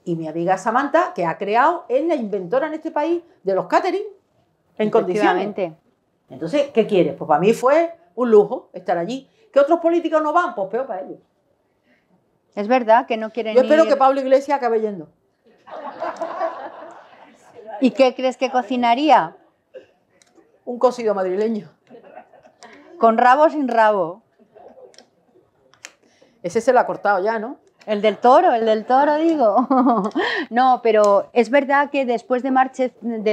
Speaker 2: y mi amiga Samantha, que ha creado, es la inventora en este país de los catering en condiciones. Entonces, ¿qué quieres? Pues para mí fue un lujo estar allí. ¿Qué otros políticos no van? Pues peor para ellos.
Speaker 1: Es verdad que no quieren Yo espero que Pablo Iglesias acabe yendo. ¿Y qué crees que cocinaría? Un cocido madrileño. ¿Con rabo o sin rabo? Ese se lo ha cortado ya, ¿no? El del toro, el del toro, digo. *laughs* no, pero es verdad que después de,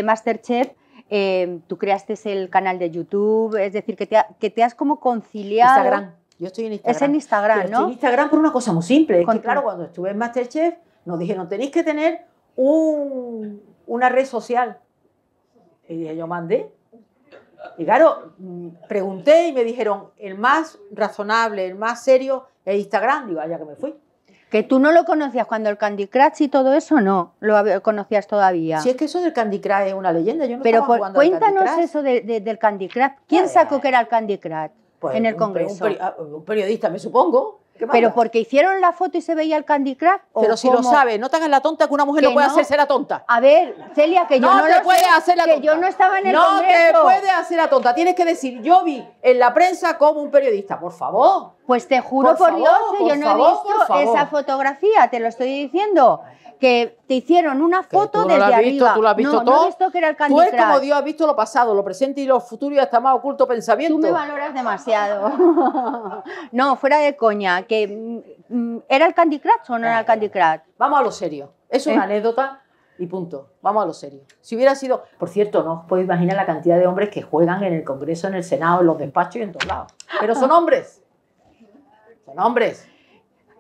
Speaker 1: Masterchef, em, tú creaste el canal de YouTube, es decir, que te, has como conciliado. Instagram.
Speaker 2: Yo estoy en Instagram. Es en Instagram, ¿no? Estoy en Instagram por una cosa muy simple. Es que, claro, cuando estuve en Masterchef, nos dijeron, tenéis que tener una red social. Y yo mandé. Y claro, mm, pregunté y me dijeron, el más razonable, el más serio es Instagram. Digo, allá ah, que me fui.
Speaker 1: Que tú no lo conocías cuando el Candy Crush y todo eso, no, lo conocías todavía. Si es que eso del Candy Crush es una leyenda, yo no Pero cuéntanos eso del Candy Crush. ¿Quién sacó que era el Candy Crush pues en el Congreso? Ah, un, periodista, me supongo. Pero porque hicieron la foto y se veía el Candy Crush. Pero si lo sabe, no te hagas la tonta que una mujer no puede hacer hacerse la tonta. A ver, Celia, que yo no,
Speaker 2: hacer la que yo no estaba en el Congreso. No te puede será tonta. Tienes que decir, yo vi en la prensa como un periodista, por favor. Pues te juro por, Dios eh, yo no he visto esa
Speaker 1: fotografía, te lo estoy diciendo. Que te hicieron una foto desde arriba. Tú la has visto todo. No he visto que era el Tú eres como Dios, has visto lo pasado, lo presente y lo futuro y hasta más oculto pensamiento. Tú me valoras demasiado. *laughs* no, fuera de coña, que mm, mm, ¿era el Candy Crush o no era el Candy Crush? Vamos a lo serio. Es una eh. anécdota y punto. Vamos a lo serio. Si hubiera
Speaker 2: sido, por cierto, no os podéis imaginar la cantidad de hombres que juegan en el Congreso, en el Senado, en los despachos y en todos lados. Pero son hombres. Son hombres.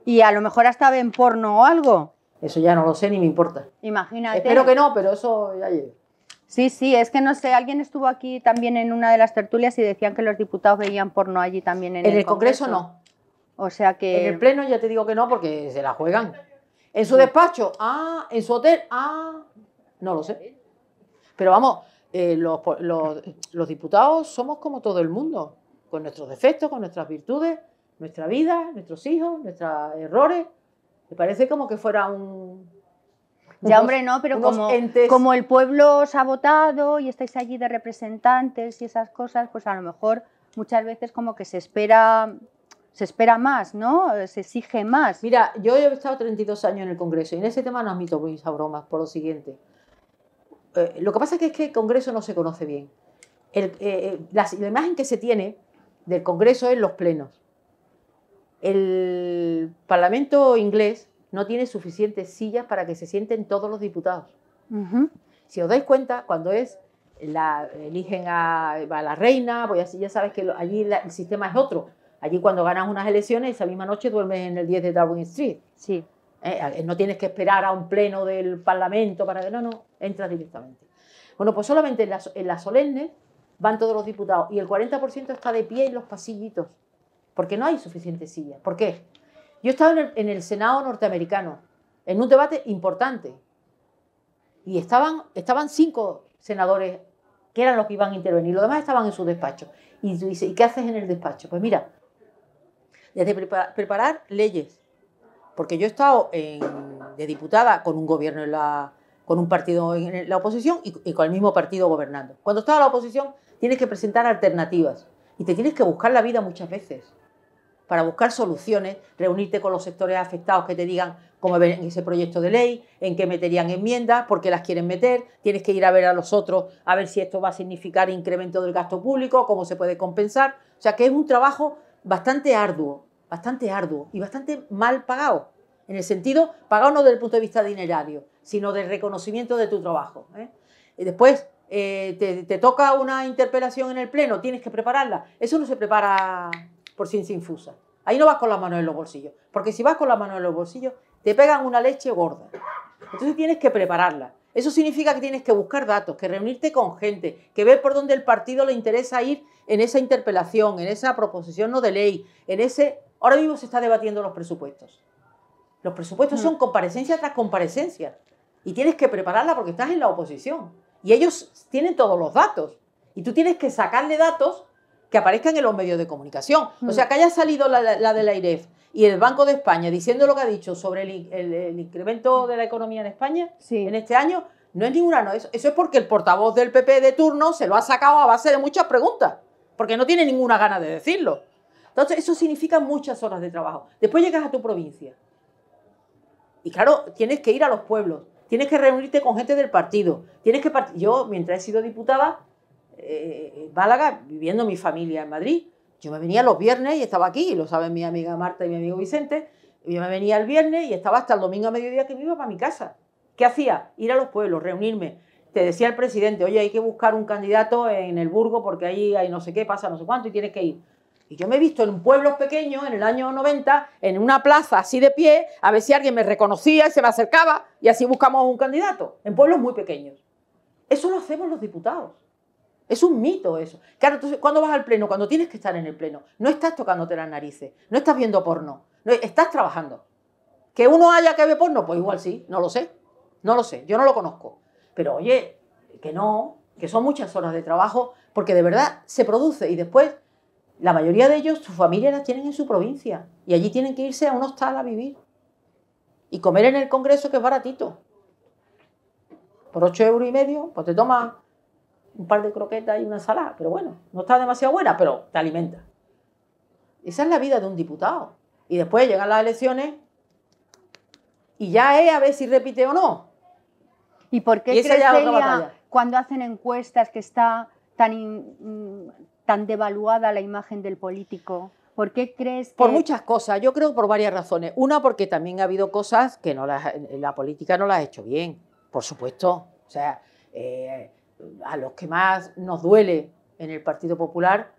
Speaker 2: Y a lo mejor hasta ven porno o algo. Eso ya no lo sé ni me importa.
Speaker 1: Imagínate. Espero que no, pero eso ya Sí, sí, es que no sé, alguien estuvo aquí también en una de las tertulias y decían que los diputados veían porno allí también en, el Congreso. En el Congreso no. O sea que... En el
Speaker 2: Pleno ya te digo que no porque se la juegan. ¿En su despacho? Ah, ¿en su hotel? Ah, no lo sé. Pero vamos, eh, los, diputados somos como todo el mundo, con nuestros defectos, con nuestras virtudes, nuestra vida, nuestros hijos, nuestros errores. Me parece
Speaker 1: como que fuera un...
Speaker 2: ya, hombre, no, pero como,
Speaker 1: como el pueblo os ha votado y estáis allí de representantes y esas cosas, pues a lo mejor muchas veces como que se espera se espera más, ¿no? Se exige más. Mira, yo he estado
Speaker 2: 32 años en el Congreso y en ese tema no admito mis bromas por lo siguiente. Eh, lo que pasa es que, el Congreso no se conoce bien. Eh, eh, la, imagen que se tiene del Congreso es los plenos. El Parlamento inglés no tiene suficientes sillas para que se sienten todos los diputados. Si os dais cuenta, cuando es la eligen a, la reina, pues ya, ya sabes que allí el sistema es otro Allí cuando ganas unas elecciones, esa misma noche duermes en el 10 de Darwin Street. Sí. Eh, no tienes que esperar a un pleno del Parlamento para que no, no, entras directamente. Bueno, pues solamente en la solemne van todos los diputados y el 40% está de pie en los pasillitos, porque no hay suficiente sillas. ¿Por qué? Yo estaba en el, en el Senado norteamericano, en un debate importante, y estaban, estaban cinco senadores que eran los que iban a intervenir, los demás estaban en su despacho. Y tú dices, ¿y qué haces en el despacho? Pues mira, desde prepara, preparar leyes, porque yo he estado de diputada con un gobierno en la, con un partido en la oposición y, y, con el mismo partido gobernando. Cuando estás en la oposición tienes que presentar alternativas y te tienes que buscar la vida muchas veces para buscar soluciones, reunirte con los sectores afectados que te digan cómo ven ese proyecto de ley, en qué meterían enmiendas, por qué las quieren meter, tienes que ir a ver a los otros a ver si esto va a significar incremento del gasto público, cómo se puede compensar. O sea que es un trabajo bastante arduo, bastante arduo y bastante mal pagado. En el sentido, pagado no desde el punto de vista dinerario, sino del reconocimiento de tu trabajo. ¿eh? Y después, eh, te, toca una interpelación en el Pleno, tienes que prepararla. Eso no se prepara por sin infusa. Ahí no vas con la mano en los bolsillos, porque si vas con la mano en los bolsillos, te pegan una leche gorda. Entonces tienes que prepararla. Eso significa que tienes que buscar datos, que reunirte con gente, que ver por dónde el partido le interesa ir en esa interpelación, en esa proposición no de ley, en ese... Ahora mismo se está debatiendo los presupuestos. Los presupuestos son comparecencia tras comparecencia. Y tienes que prepararla porque estás en la oposición. Y ellos tienen todos los datos. Y tú tienes que sacarle datos que aparezcan en los medios de comunicación. O mm. sea, que haya salido la, de la IREF, y el Banco de España diciendo lo que ha dicho sobre el, incremento de la economía en España en este año, no es ninguna, no, eso, es porque el portavoz del PP de turno se lo ha sacado a base de muchas preguntas, porque no tiene ninguna gana de decirlo. Entonces, eso significa muchas horas de trabajo. Después llegas a tu provincia. Y claro, tienes que ir a los pueblos, tienes que reunirte con gente del partido, tienes que... Yo, mientras he sido diputada, eh, en Málaga, viviendo mi familia en Madrid, yo me venía los viernes y estaba aquí, lo saben mi amiga Marta y mi amigo Vicente. Yo me venía el viernes y estaba hasta el domingo a mediodía que me iba para mi casa. ¿Qué hacía? Ir a los pueblos, reunirme. Te decía el presidente, oye, hay que buscar un candidato en el Burgo porque ahí hay no sé qué, pasa no sé cuánto y tienes que ir. Y yo me he visto en pueblos pequeños, en el año 90, en una plaza así de pie, a ver si alguien me reconocía y se me acercaba y así buscamos un candidato, en pueblos muy pequeños. Eso lo hacemos los diputados. Es un mito eso. Claro, entonces, ¿cuándo vas al pleno? Cuando tienes que estar en el pleno. No estás tocándote las narices, no estás viendo porno, no, estás trabajando. ¿Que uno haya que ver porno? Pues igual sí, no lo sé. No lo sé, yo no lo conozco. Pero oye, que no, que son muchas horas de trabajo, porque de verdad se produce y después la mayoría de ellos, sus familias las tienen en su provincia y allí tienen que irse a un hostal a vivir y comer en el Congreso que es baratito. Por ocho euros y medio, pues te tomas un par de croquetas y una ensalada, pero bueno, no está demasiado buena, pero te alimenta. Esa es la vida de un diputado. Y después llegan las elecciones y ya es a ver si repite o no. ¿Y por qué crees ella,
Speaker 1: cuando hacen encuestas que está tan, mm, tan devaluada la imagen del político? ¿Por qué crees que... Por muchas
Speaker 2: cosas, yo creo por varias razones. Una, porque también ha habido cosas que no la política no las ha hecho bien, por supuesto. O sea, eh, a los que más nos duele en el Partido Popular,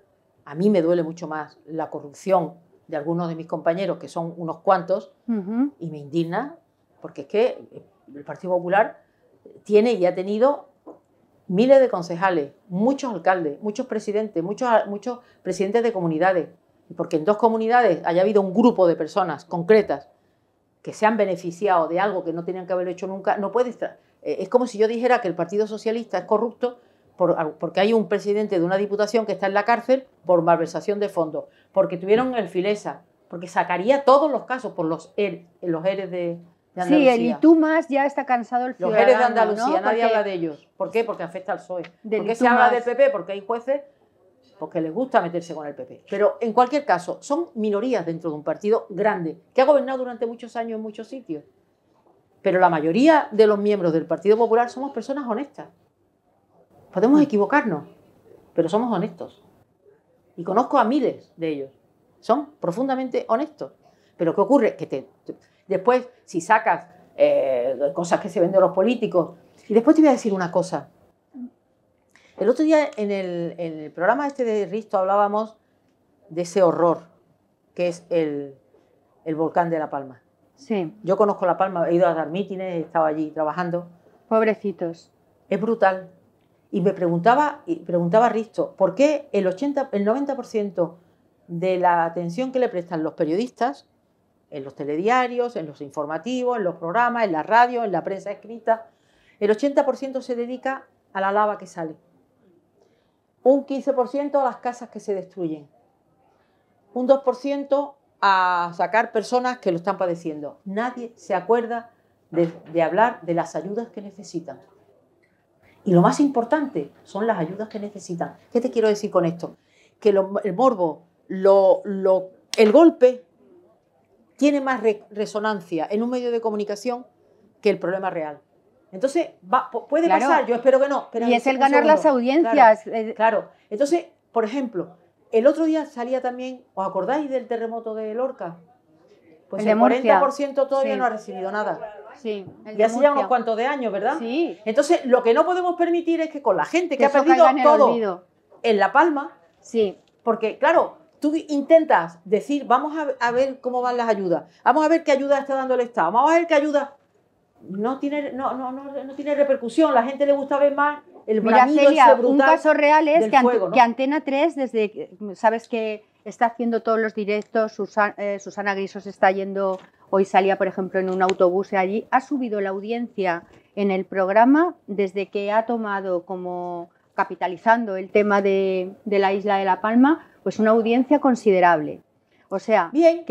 Speaker 2: a mí me duele mucho más la corrupción de algunos de mis compañeros, que son unos cuantos, y me indigna, porque es que el Partido Popular tiene y ha tenido miles de concejales, muchos alcaldes, muchos presidentes, muchos, muchos presidentes de comunidades, porque en dos comunidades haya habido un grupo de personas concretas que se han beneficiado de algo que no tenían que haber hecho nunca, no puede estar eh, es como si yo dijera que el Partido Socialista es corrupto porque hay un presidente de una diputación que está en la cárcel por malversación de fondos, porque tuvieron el Filesa, porque sacaría todos los casos por los, er, los eres de, Andalucía. Sí, el y tú
Speaker 1: más ya está cansado el Filesa. Los eres de Andalucía, nadie habla
Speaker 2: de ellos. ¿Por qué? Porque afecta al PSOE. ¿Por qué se habla del PP? Porque hay jueces porque les gusta meterse con el PP. Pero en cualquier caso, son minorías dentro de un partido grande que ha gobernado durante muchos años en muchos sitios pero la mayoría de los miembros del Partido Popular somos personas honestas. Podemos hmm. equivocarnos, pero somos honestos. Y conozco a miles de ellos. Son profundamente honestos. Pero ¿qué ocurre? Que después, si sacas eh, cosas que se venden los políticos, y después te voy a decir una cosa. El otro día en el, programa este de Risto hablábamos de ese horror que es el volcán de La Palma. Sí. Yo conozco La Palma, he ido a dar mítines, he estado allí trabajando. Pobrecitos. Es brutal. Y me preguntaba, y preguntaba a Risto, ¿por qué el, 80, el 90% de la atención que le prestan los periodistas, en los telediarios, en los informativos, en los programas, en la radio, en la prensa escrita, el 80% se dedica a la lava que sale, un 15% a las casas que se destruyen, un 2% a sacar personas que lo están padeciendo. Nadie se acuerda de, hablar de las ayudas que necesitan. Y lo más importante son las ayudas que necesitan. ¿Qué te quiero decir con esto? Que el morbo, lo, lo, el golpe, tiene más resonancia en un medio de comunicación que el problema real. Entonces, puede pasar, yo espero que no. Pero y es el ganar las audiencias. claro. Entonces, por ejemplo, el otro día salía también, ¿os acordáis del terremoto de Lorca? Pues el, 40% todavía no ha recibido nada. Sí, ya hace ya unos cuantos de años, ¿verdad? Sí. Entonces, lo que no podemos permitir es que con la gente que, ha perdido todo en La Palma, sí. porque claro, tú intentas decir, vamos a, ver cómo van las ayudas, vamos a ver qué ayuda está dando el Estado, vamos a ver qué ayuda... No tiene, no, no, no, no tiene repercusión, la gente le gusta ver más el Mira, Celia, un caso real es que,
Speaker 1: Antena 3, desde sabes que está haciendo todos los directos, eh, Susana, Grisos está yendo, hoy salía por ejemplo en un autobús allí, ha subido la audiencia en el programa desde que ha tomado como capitalizando el tema de, la isla de La Palma, pues una audiencia considerable. O sea, bien,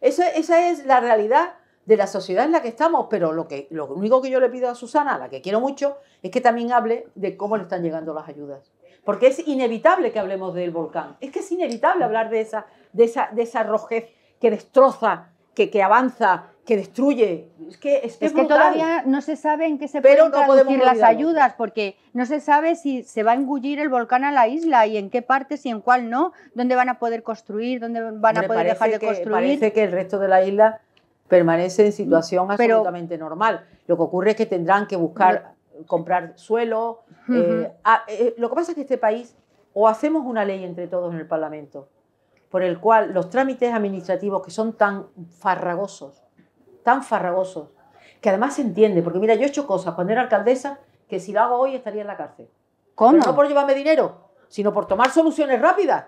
Speaker 2: eso, esa es la realidad de la sociedad en la que estamos, pero lo, que, lo único que yo le pido a Susana, a la que quiero mucho, es que también hable de cómo le están llegando las ayudas. Porque es inevitable que hablemos del volcán. Es que es inevitable hablar de esa, de esa, de rojez que destroza, que, que avanza, que destruye.
Speaker 1: Es que, todavía no se sabe en qué se Pero pueden no las ayudas, porque no se sabe si se va a engullir el volcán a la isla y en qué partes y en cuál no, dónde van a poder construir, dónde van a poder dejar de construir. Parece
Speaker 2: que el resto de la isla permanece en situación absolutamente normal. Lo que ocurre es que tendrán que buscar comprar suelo. Eh, ah, eh, lo que pasa es que este país, o hacemos una ley entre todos en el Parlamento, por el cual los trámites administrativos que son tan farragosos, tan farragosos, que además se entiende, porque mira, yo he hecho cosas cuando era alcaldesa que si lo hago hoy estaría en la cárcel. no por llevarme dinero, sino por tomar soluciones rápidas.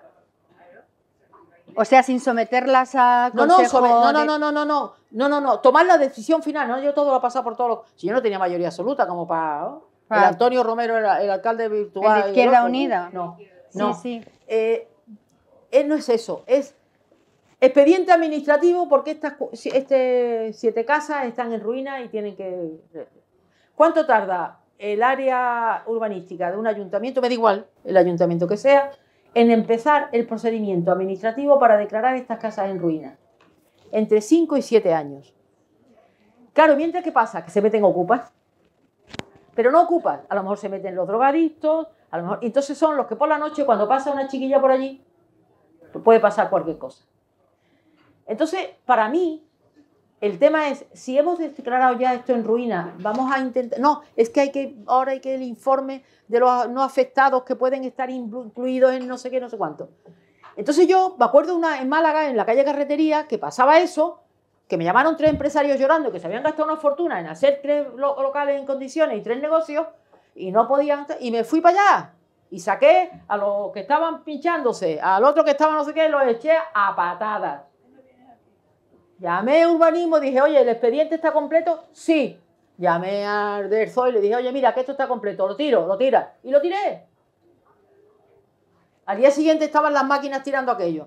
Speaker 1: O sea, sin someterlas a no, no, no, no, no, no, no, no, no, no, no, tomar la decisión final,
Speaker 2: no, yo todo lo he pasado por todos los... Si yo no tenía mayoría absoluta como para... Antonio
Speaker 1: Romero, era el alcalde
Speaker 2: virtual... de Izquierda Unida. No, no. Sí, eh, eh, no es eso, es expediente administrativo porque estas este, siete casas están en ruina y tienen que... Eh, ¿Cuánto tarda el área urbanística de un ayuntamiento? Me da igual el ayuntamiento que sea, en empezar el procedimiento administrativo para declarar estas casas en ruinas. Entre 5 y 7 años. Claro, mientras que pasa, que se meten ocupas. Pero no ocupas, a lo mejor se meten los drogadictos, a lo mejor, entonces son los que por la noche cuando pasa una chiquilla por allí, puede pasar cualquier cosa. Entonces, para mí, el tema es, si hemos declarado ya esto en ruina, vamos a intentar... No, es que, hay que ahora hay que el informe de los no afectados que pueden estar incluidos en no sé qué, no sé cuánto. Entonces yo me acuerdo una en Málaga, en la calle Carretería, que pasaba eso, que me llamaron tres empresarios llorando que se habían gastado una fortuna en hacer tres locales en condiciones y tres negocios y no podían... Y me fui para allá y saqué a los que estaban pinchándose, al otro que estaba no sé qué, los eché a patadas. Llamé a urbanismo, dije, oye, ¿el expediente está completo? Sí. Llamé a del y le dije, oye, mira, que esto está completo, lo tiro, lo tira. Y lo tiré. Al día siguiente estaban las máquinas tirando aquello.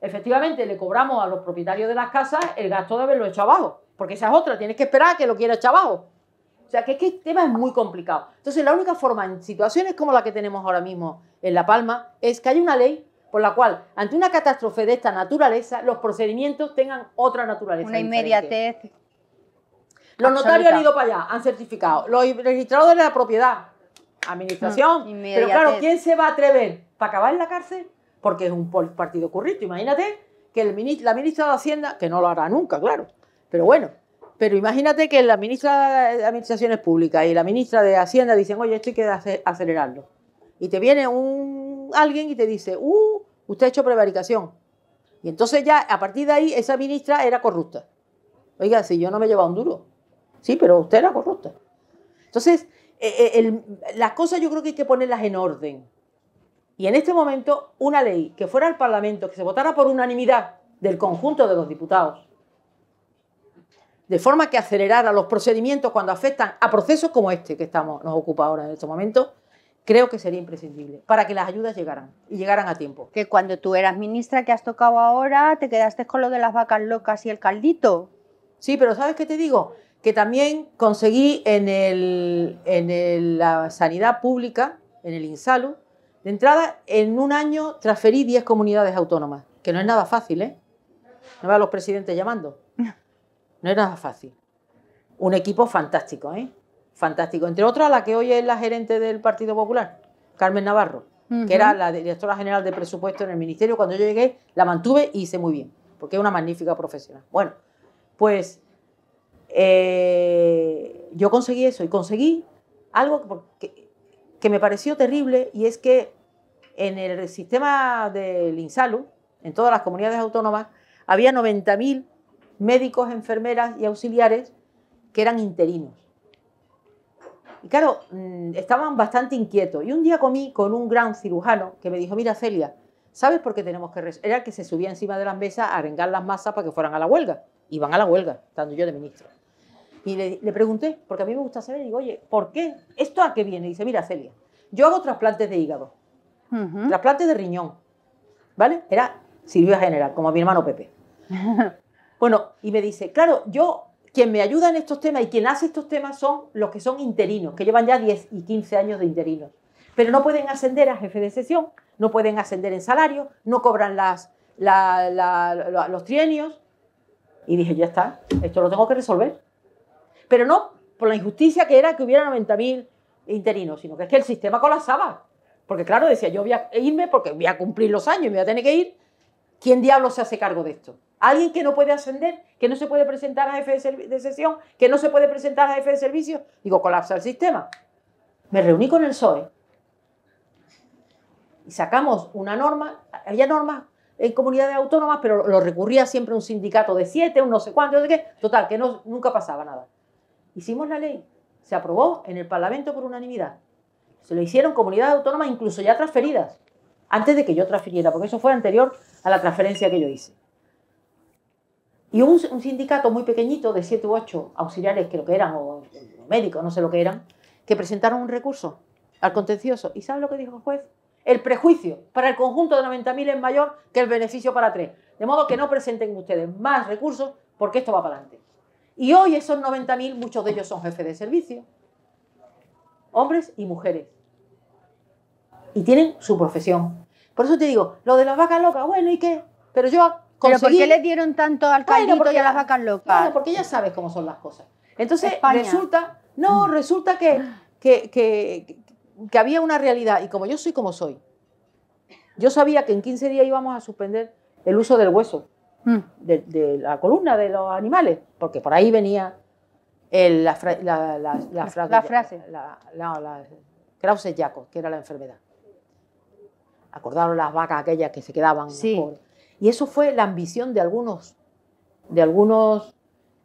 Speaker 2: Efectivamente, le cobramos a los propietarios de las casas el gasto de haberlo hecho abajo. Porque esa es otra, tienes que esperar a que lo quiera echar abajo. O sea, que, es que el tema es muy complicado. Entonces, la única forma en situaciones como la que tenemos ahora mismo en La Palma es que haya una ley por la cual, ante una catástrofe de esta naturaleza, los procedimientos tengan otra naturaleza. Una inmediatez. Los notarios han ido para allá, han certificado. Los registradores de la propiedad, administración. Mm, pero claro, ¿quién se va a atrever para acabar en la cárcel? Porque es un partido currito. Imagínate que el ministro, la ministra de Hacienda, que no lo hará nunca, claro, pero bueno. Pero imagínate que la ministra de Administraciones Públicas y la ministra de Hacienda dicen, oye, esto hay que acelerarlo. Y te viene un alguien y te dice, uh, usted ha hecho prevaricación. Y entonces ya a partir de ahí esa ministra era corrupta. Oiga, si yo no me llevaba un duro. Sí, pero usted era corrupta. Entonces, eh, eh, las cosas yo creo que hay que ponerlas en orden. Y en este momento, una ley que fuera al Parlamento, que se votara por unanimidad del conjunto de los diputados, de forma que acelerara los procedimientos cuando afectan a procesos como este que estamos, nos ocupa ahora en este momento,
Speaker 1: creo que sería imprescindible para que las ayudas llegaran y llegaran a tiempo. Que cuando tú eras ministra que has tocado ahora, te quedaste con lo de las vacas locas y el caldito. Sí, pero ¿sabes qué te digo?
Speaker 2: Que también conseguí en, la sanidad pública, en el INSALU, de entrada, en un año transferí 10 comunidades autónomas, que no es nada fácil, ¿eh? No va a los presidentes llamando. *laughs* No es nada fácil. Un equipo fantástico, ¿eh? fantástico. Entre otras, la que hoy es la gerente del Partido Popular, Carmen Navarro, que era la directora general de presupuesto en el ministerio. Cuando yo llegué, la mantuve y hice muy bien, porque es una magnífica profesional. Bueno, pues eh, yo conseguí eso y conseguí algo que, que, me pareció terrible y es que en el sistema del INSALU, en todas las comunidades autónomas, había 90.000 médicos, enfermeras y auxiliares que eran interinos. Y claro, mm, estaban bastante inquietos. Y un día comí con un gran cirujano que me dijo, mira Celia, ¿sabes por qué tenemos que... Era que se subía encima de la mesa a arengar las masas para que fueran a la huelga. Y van a la huelga, estando yo de ministro. Y le, pregunté, porque a mí me gusta saber, y digo, oye, ¿por qué? ¿Esto a qué viene? Y dice, mira Celia, yo hago trasplantes de hígado, trasplantes de riñón, ¿vale? Era cirugía general, como a mi hermano Pepe. *laughs* bueno, y me dice, claro, yo quien me ayuda en estos temas y quien hace estos temas son los que son interinos, que llevan ya 10 y 15 años de interinos. Pero no pueden ascender a jefe de sesión, no pueden ascender en salario, no cobran los trienios. Y dije, ya está, esto lo tengo que resolver. Pero no por la injusticia que era que hubiera 90.000 interinos, sino que es que el sistema colapsaba. Porque claro, decía, yo voy a irme porque voy a cumplir los años y me voy a tener que ir. ¿Quién diablo se hace cargo de esto? Alguien que no puede ascender que no se puede presentar a jefe de, sesión, que no se puede presentar a jefe de servicio. Digo, colapsa el sistema. Me reuní con el soe y sacamos una norma, había normas en comunidades autónomas, pero lo recurría siempre un sindicato de siete, un no sé cuánto, no sé qué, total, que no, nunca pasaba nada. Hicimos la ley, se aprobó en el Parlamento por unanimidad. Se lo hicieron comunidades autónomas incluso ya transferidas, antes de que yo transfiriera, porque eso fue anterior a la transferencia que yo hice. Y un, un sindicato muy pequeñito de siete u ocho auxiliares, lo que eran, o médicos, no sé lo que eran, que presentaron un recurso al contencioso. ¿Y sabe lo que dijo el juez? El prejuicio para el conjunto de 90.000 es mayor que el beneficio para tres. De modo que no presenten ustedes más recursos porque esto va para adelante. Y hoy esos 90.000, muchos de ellos son jefes de servicio, hombres y mujeres. Y tienen su profesión. Por eso te digo, lo de las vacas locas, bueno, ¿y qué? Pero yo ¿Pero por qué le
Speaker 1: dieron tanto al caldito y a las vacas
Speaker 2: locas? porque ya sabes cómo son las cosas. Entonces, resulta, no, mm. resulta que, que, había una realidad. Y como yo soy como soy, yo sabía que en 15 días íbamos a suspender el uso del hueso, mm. de, la columna de los animales, porque por ahí venía la, la, frase. La frase. La, krause que era la enfermedad. Acordaron las vacas aquellas que se quedaban. por... Y eso fue la ambición de algunos, de algunos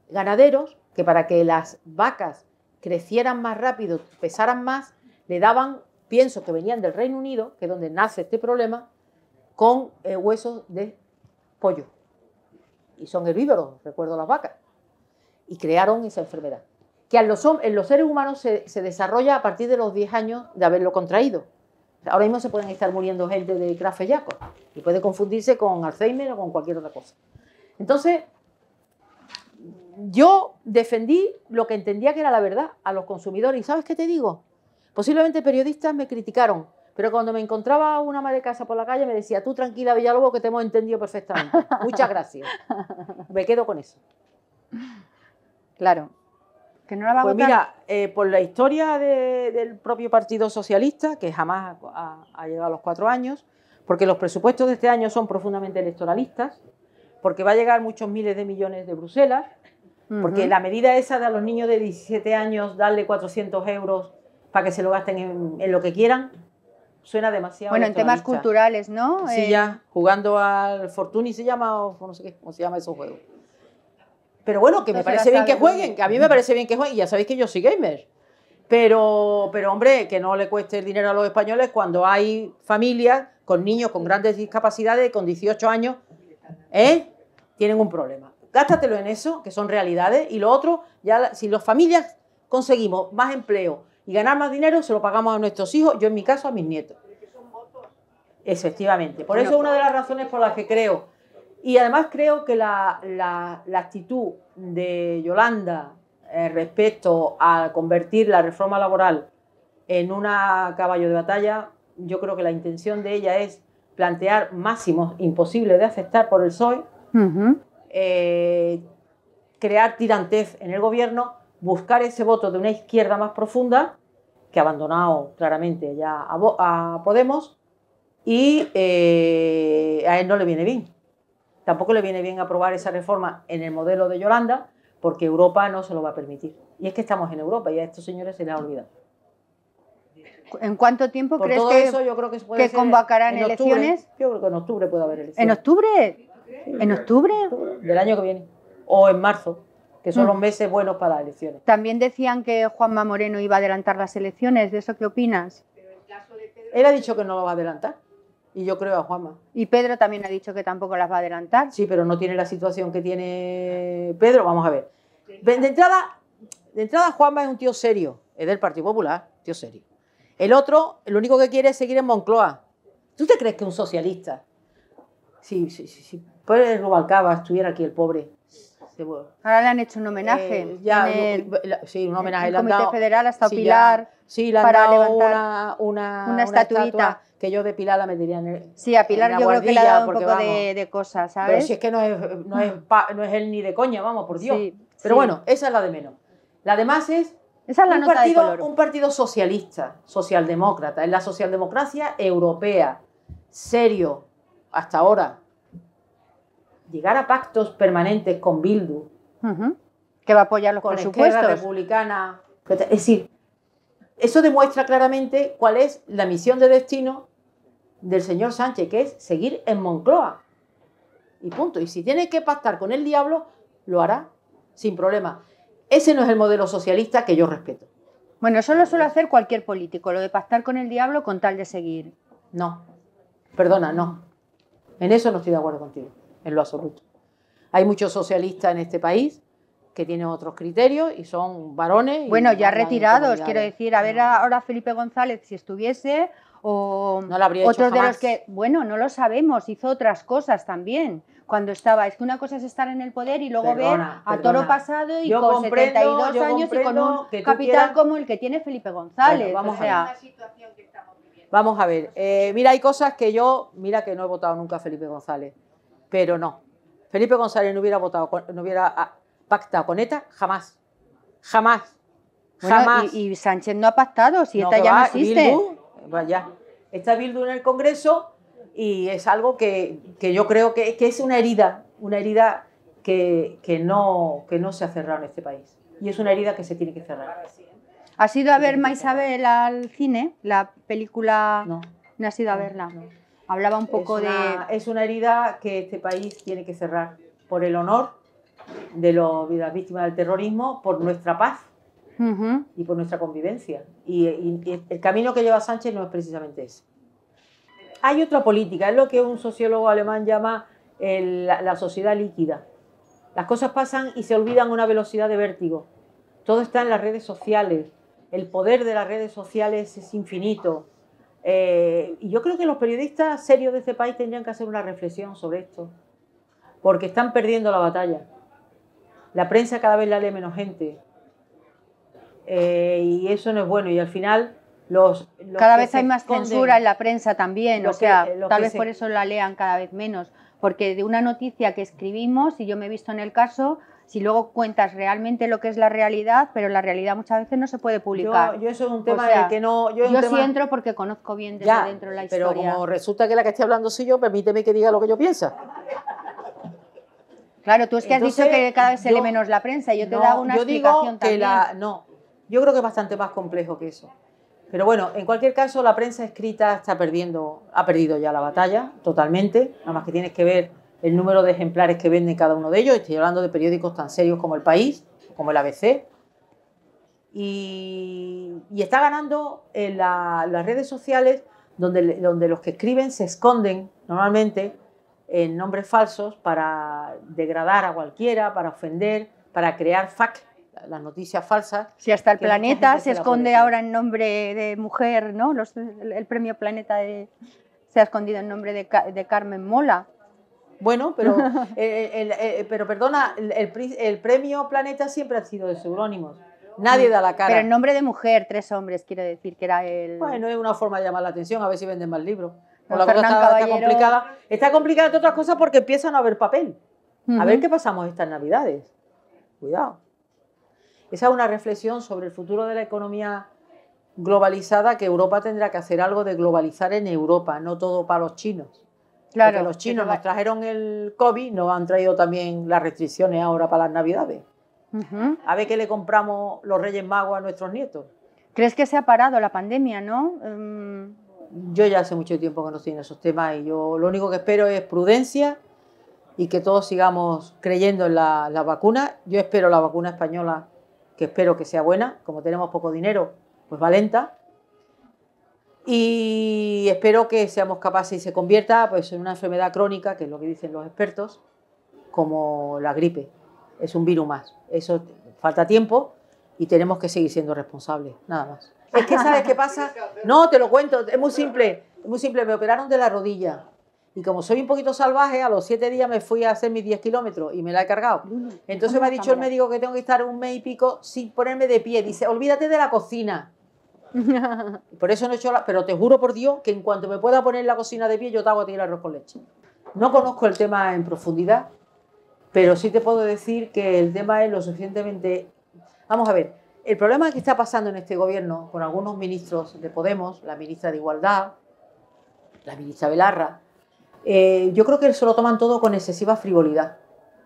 Speaker 2: ganaderos que para que las vacas crecieran más rápido, pesaran más, le daban pienso que venían del Reino Unido, que es donde nace este problema, con eh, huesos de pollo. Y son herbívoros, recuerdo las vacas. Y crearon esa enfermedad, que en los, seres humanos se, se desarrolla a partir de los 10 años de haberlo contraído. Ahora mismo se pueden estar muriendo gente de Grafeyaco y puede confundirse con Alzheimer o con cualquier otra cosa. Entonces, yo defendí lo que entendía que era la verdad a los consumidores. ¿Y sabes qué te digo? Posiblemente periodistas me criticaron, pero cuando me encontraba una madre de casa por la calle me decía, tú tranquila, Villalobos, que te hemos entendido perfectamente. Muchas gracias. Me quedo con eso.
Speaker 1: Claro, ¿Que no la a pues mira,
Speaker 2: eh, por la historia del propio Partido Socialista, que jamás ha, llegado a los cuatro años, porque los presupuestos de este año son profundamente electoralistas, porque va a llegar muchos miles de millones de Bruselas, porque la medida esa de a los niños de 17 años darle 400 euros para que se lo gasten en, lo que quieran, suena demasiado. Bueno, en temas culturales,
Speaker 1: ¿no? Sí, ya,
Speaker 2: eh, jugando al Fortuny se llama, o no sé qué, cómo se llama esos juego. Pero bueno, que me parece bien que jueguen, que a mí me parece bien que jueguen, y ya sabéis que yo soy gamer. Pero, pero hombre, que no le cueste el dinero a los españoles cuando hay familias con niños con grandes discapacidades, con 18 años, ¿eh? tienen un problema. Gástatelo en eso, que son realidades. Y lo otro, ya si las familias conseguimos más empleo y ganar más dinero, se lo pagamos a nuestros hijos, yo en mi caso a mis nietos. Efectivamente. Por eso es una de las razones por las que creo y además creo que la, actitud de Yolanda eh, respecto a convertir la reforma laboral en una caballo de batalla, yo creo que la intención de ella es plantear máximos imposibles de aceptar por el PSOE, eh, crear tirantez en el gobierno, buscar ese voto de una izquierda más profunda, que ha abandonado claramente ya a, Podemos, y eh, a él no le viene bien. Tampoco le viene bien aprobar esa reforma en el modelo de Yolanda, porque Europa no se lo va a permitir. Y es que estamos en Europa y a estos señores se les ha olvidado.
Speaker 1: ¿En cuánto tiempo crees que, eso que, convocarán elecciones? Yo creo que en octubre puede haber elecciones. ¿En octubre?
Speaker 2: ¿En octubre? Del año que viene. O en marzo, que son mm. los meses buenos para las elecciones.
Speaker 1: También decían que Juanma Moreno iba a adelantar las elecciones. ¿De eso qué opinas?
Speaker 2: Él ha dicho que no lo va a adelantar. Y yo creo a Juanma.
Speaker 1: Y Pedro también
Speaker 2: ha dicho que tampoco las va a adelantar. Sí, pero no tiene la situación que tiene Pedro. Vamos a ver. De entrada, de entrada Juanma es un tío serio. Es del Partido Popular, tío serio. El otro, lo único que quiere es seguir en Moncloa. ¿Tú te crees que un socialista, sí sí sí si Pérez Rubalcaba estuviera aquí el pobre,
Speaker 1: Ahora le han hecho un homenaje. Eh, sí, un homenaje. El Comité Federal hasta Pilar.
Speaker 2: sí, le han dado
Speaker 1: una, una, estatuita.
Speaker 2: que yo de Pilar la metería en el, Sí, a Pilar yo creo que le ha dado un poco de,
Speaker 1: de, cosas, ¿sabes? Pero si es
Speaker 2: que no es, no es, mm. no es él ni de coña, vamos, por Dios. pero bueno, esa es la de menos. La demás es es un partido socialista, socialdemócrata, es la socialdemocracia europea, serio, hasta ahora, llegar a pactos permanentes con Bildu. Que va a apoyar los con presupuestos. Republicana. Es decir, eso demuestra claramente cuál es la misión de destino del señor Sánchez, que es seguir en Moncloa. Y punto. Y si tiene que pactar con el diablo, lo hará sin problema. Ese no es el
Speaker 1: modelo socialista que yo respeto. Bueno, eso lo suele hacer cualquier político, lo de pactar con el diablo con tal de seguir. No, perdona, no. En eso no estoy de acuerdo contigo
Speaker 2: en lo absoluto. Hay muchos socialistas en este país que tienen otros criterios y son
Speaker 1: varones. Bueno, ya retirados, quiero decir, a ver ahora Felipe González si estuviese o no lo habría otros de los que, bueno, no lo sabemos, hizo otras cosas también cuando estaba. Es que una cosa es estar en el poder y luego ver a toro pasado y con 72 años y con un capital como el que tiene Felipe González. vamos,
Speaker 2: a ver. Eh, mira, hay cosas que yo, mira que no he votado nunca a Felipe González pero no. Felipe González no hubiera votado, no hubiera ah, pactado con ETA jamás, jamás,
Speaker 1: jamás. Y, Sánchez no ha pactado, si ETA ya no existe.
Speaker 2: vaya, está Bildu en el Congreso y es algo que, yo creo que, es una herida, una herida que, no, que no se ha cerrado en este país. Y es una herida que se tiene que cerrar.
Speaker 1: ¿Ha sido a ver Maisabel al cine? La película... No. No has ido a verla. Hablaba un poco de...
Speaker 2: Es una herida que este país tiene que cerrar por el honor de, las víctimas del terrorismo, por nuestra paz y por nuestra convivencia. Y, el camino que lleva Sánchez no es precisamente ese. Hay otra política, es lo que un sociólogo alemán llama la sociedad líquida. Las cosas pasan y se olvidan a una velocidad de vértigo. Todo está en las redes sociales. El poder de las redes sociales es infinito. Eh, y yo creo que los periodistas serios de este país tendrían que hacer una reflexión sobre esto, porque están perdiendo la batalla. La prensa cada vez la lee menos gente. Eh, y eso no es bueno. Y al final los, cada vez hay más censura en la
Speaker 1: prensa también, o sea, tal vez por eso la lean cada vez menos, porque de una noticia que escribimos, y yo me he visto en el caso, si luego cuentas realmente lo que es la realidad, pero la realidad muchas veces no se puede publicar. Yo, eso un tema que no... Yo, sí entro porque conozco bien desde dentro la historia. Pero como
Speaker 2: resulta que la que estoy hablando soy yo, permíteme que diga lo que yo pienso. Claro, tú es que has dicho que cada vez se lee menos
Speaker 1: la prensa yo te dado una yo digo que La,
Speaker 2: no, yo creo que es bastante más complejo que eso. Pero bueno, en cualquier caso, la prensa escrita está perdiendo, ha perdido ya la batalla totalmente. Nada más que tienes que ver el número de ejemplares que vende cada uno de ellos. Estoy hablando de periódicos tan serios como El País, como el ABC. Y, está ganando en las redes sociales donde, donde los que escriben se esconden normalmente en nombres falsos para degradar a cualquiera, para ofender, para crear fac, las noticias falsas. Si hasta el planeta se esconde
Speaker 1: ahora en nombre de mujer, ¿no? el, premio Planeta se ha escondido en nombre de Carmen Mola.
Speaker 2: Bueno, pero, *laughs* eh, eh, eh, pero perdona, el, premio Planeta siempre ha sido de seudónimos.
Speaker 1: Nadie mm, da la cara. Pero el nombre de mujer, tres hombres, quiere decir que era el. Bueno, es
Speaker 2: una forma de llamar la atención, a ver si venden más libros. está, complicada. Está complicada otras cosas porque empiezan a haber papel. A ver qué pasamos estas navidades. Cuidado. Esa es una reflexión sobre el futuro de la economía globalizada que Europa tendrá que hacer algo de globalizar en Europa, no todo para los chinos.
Speaker 1: Porque los chinos nos
Speaker 2: trajeron el COVID, nos han traído también las restricciones ahora para las Navidades. A ver qué le compramos los Reyes Magos a nuestros nietos. ¿Crees que se ha parado la pandemia, no? Em, yo ya hace mucho tiempo que no estoy en esos temas y yo lo único que espero es prudencia y que todos sigamos creyendo en la, la vacuna. Yo espero la vacuna española, que espero que sea buena, como tenemos poco dinero, pues valenta y espero que seamos capaces y se convierta pues, en una enfermedad crónica, que es lo que dicen los expertos, como la gripe. Es un virus más. Eso falta tiempo y tenemos que seguir siendo responsables, nada más. Es que sabes qué pasa. No, te lo cuento, es muy simple, es muy simple. Me operaron de la rodilla. Y como soy un poquito salvaje, a los siete días me fui a hacer mis 10 kilómetros y me la he cargado. Entonces me ha dicho el médico que tengo que estar un mes y pico sin ponerme de pie. Dice, olvídate de la cocina.
Speaker 1: *laughs*
Speaker 2: Por eso no he hecho la... Pero te juro por Dios que en cuanto me pueda poner la cocina de pie, yo te hago a ti el arroz con leche. No conozco el tema en profundidad, pero sí te puedo decir que el tema es lo suficientemente... Vamos a ver, el problema que está pasando en este gobierno con algunos ministros de Podemos, la ministra de Igualdad, la ministra Belarra, eh, yo creo que eso lo toman todo con excesiva frivolidad.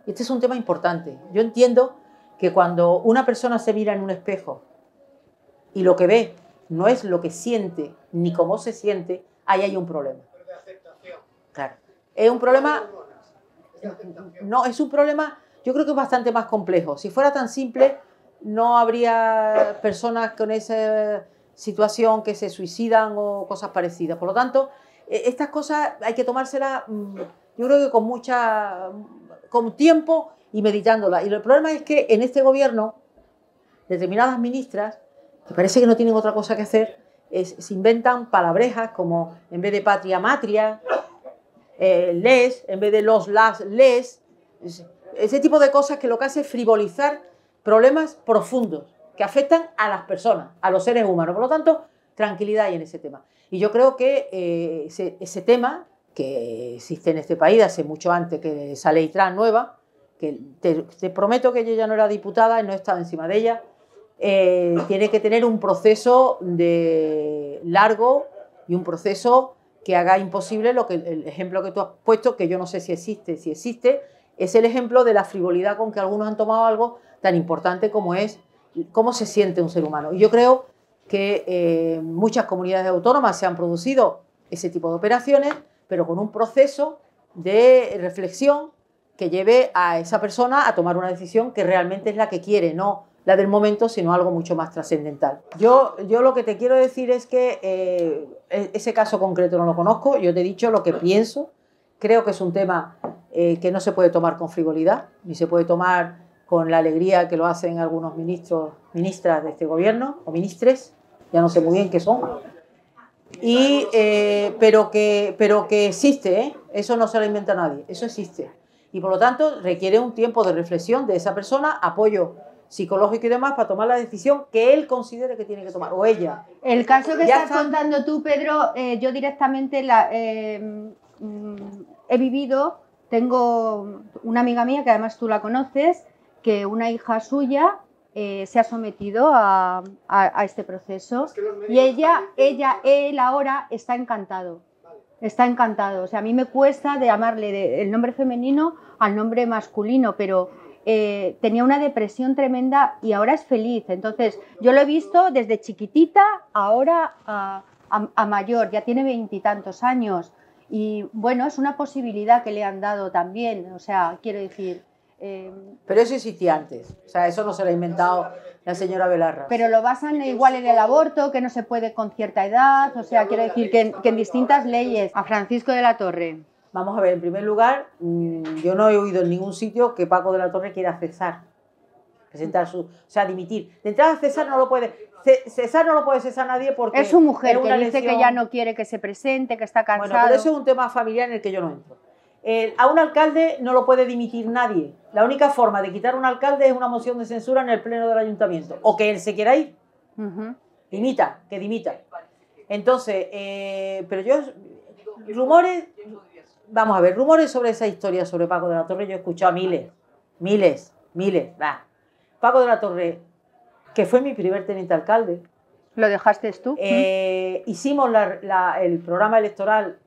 Speaker 2: Este es un tema importante. Yo entiendo que cuando una persona se mira en un espejo y lo que ve no es lo que siente ni cómo se siente, ahí hay un problema. Claro. Es un problema. No, es un problema, yo creo que es bastante más complejo. Si fuera tan simple, no habría personas con esa situación que se suicidan o cosas parecidas. Por lo tanto, e, estas cosas hay que tomárselas, mm, yo creo que con mucha. con tiempo y meditándolas. Y el problema es que en este gobierno, determinadas ministras que parece que no tienen otra cosa que hacer, se inventan palabrejas como en vez de patria, matria, eh, les, en vez de los, las, les, ese tipo de cosas que lo que hace es frivolizar problemas profundos que afectan a las personas, a los seres humanos. Por lo tanto, tranquilidad hay en ese tema. Y yo creo que eh, ese, tema que existe en este país hace mucho antes que esa ley trans nueva, que te, prometo que yo ya no era diputada y no estaba encima de ella, eh, tiene que tener un proceso de largo y un proceso que haga imposible lo que el ejemplo que tú has puesto, que yo no sé si existe, si existe, es el ejemplo de la frivolidad con que algunos han tomado algo tan importante como es cómo se siente un ser humano. Y yo creo que eh, muchas comunidades autónomas se han producido ese tipo de operaciones, pero con un proceso de reflexión que lleve a esa persona a tomar una decisión que realmente es la que quiere, no la del momento, sino algo mucho más trascendental. Yo, yo lo que te quiero decir es que eh, e-, ese caso concreto no lo conozco, yo te he dicho lo que pienso, creo que es un tema eh, que no se puede tomar con frivolidad, ni se puede tomar con la alegría que lo hacen algunos ministros, ministras de este gobierno, o ministres, ya no sé muy bien qué son, y, eh, pero, que, pero que existe, eso no se lo inventa nadie, eso existe. Y por lo tanto requiere un tiempo de reflexión de esa persona, apoyo psicológico y demás para tomar la decisión que él considere que tiene que tomar, o ella.
Speaker 1: El caso que estás contando tú, Pedro, eh, yo directamente la, eh, mm, he vivido, tengo una amiga mía, que además tú la conoces, que una hija suya eh, se ha sometido a, este proceso y ella, ella, él ahora está encantado. Está encantado. O sea, a mí me cuesta de llamarle el nombre femenino al nombre masculino, pero eh, tenía una depresión tremenda y ahora es feliz. Entonces, yo lo he visto desde chiquitita, ahora a, mayor, ya tiene veintitantos años. Y bueno, es una posibilidad que le han dado también, o sea, quiero decir... Eh,
Speaker 2: pero eso existía antes, o sea, eso no se lo ha inventado la señora
Speaker 1: Velarra. Pero lo basan igual en el aborto, que no se puede con cierta edad, o sea, quiero decir que en distintas leyes. A Francisco de la Torre, Vamos a ver, en primer lugar, mm, yo no he
Speaker 2: oído en ningún sitio que Paco de la Torre quiera cesar, presentar su, o sea, dimitir. De entrada, cesar no lo puede, cesar no lo puede cesar nadie porque es su mujer que dice que ya no quiere que se presente, que está cansado. Bueno, pero eso es un tema familiar en el que yo no entro. a un alcalde no lo puede dimitir nadie. La única forma de quitar a un alcalde es una moción de censura en el pleno del ayuntamiento o que él se quiera ir. Dimita, que dimita. Entonces, eh, pero yo rumores vamos a ver, rumores sobre esa historia sobre Paco de la Torre, yo he escuchado miles, miles, miles. Paco de la Torre, que fue mi primer teniente alcalde. ¿Lo dejaste tú? ¿Mm? Eh, hicimos el programa electoral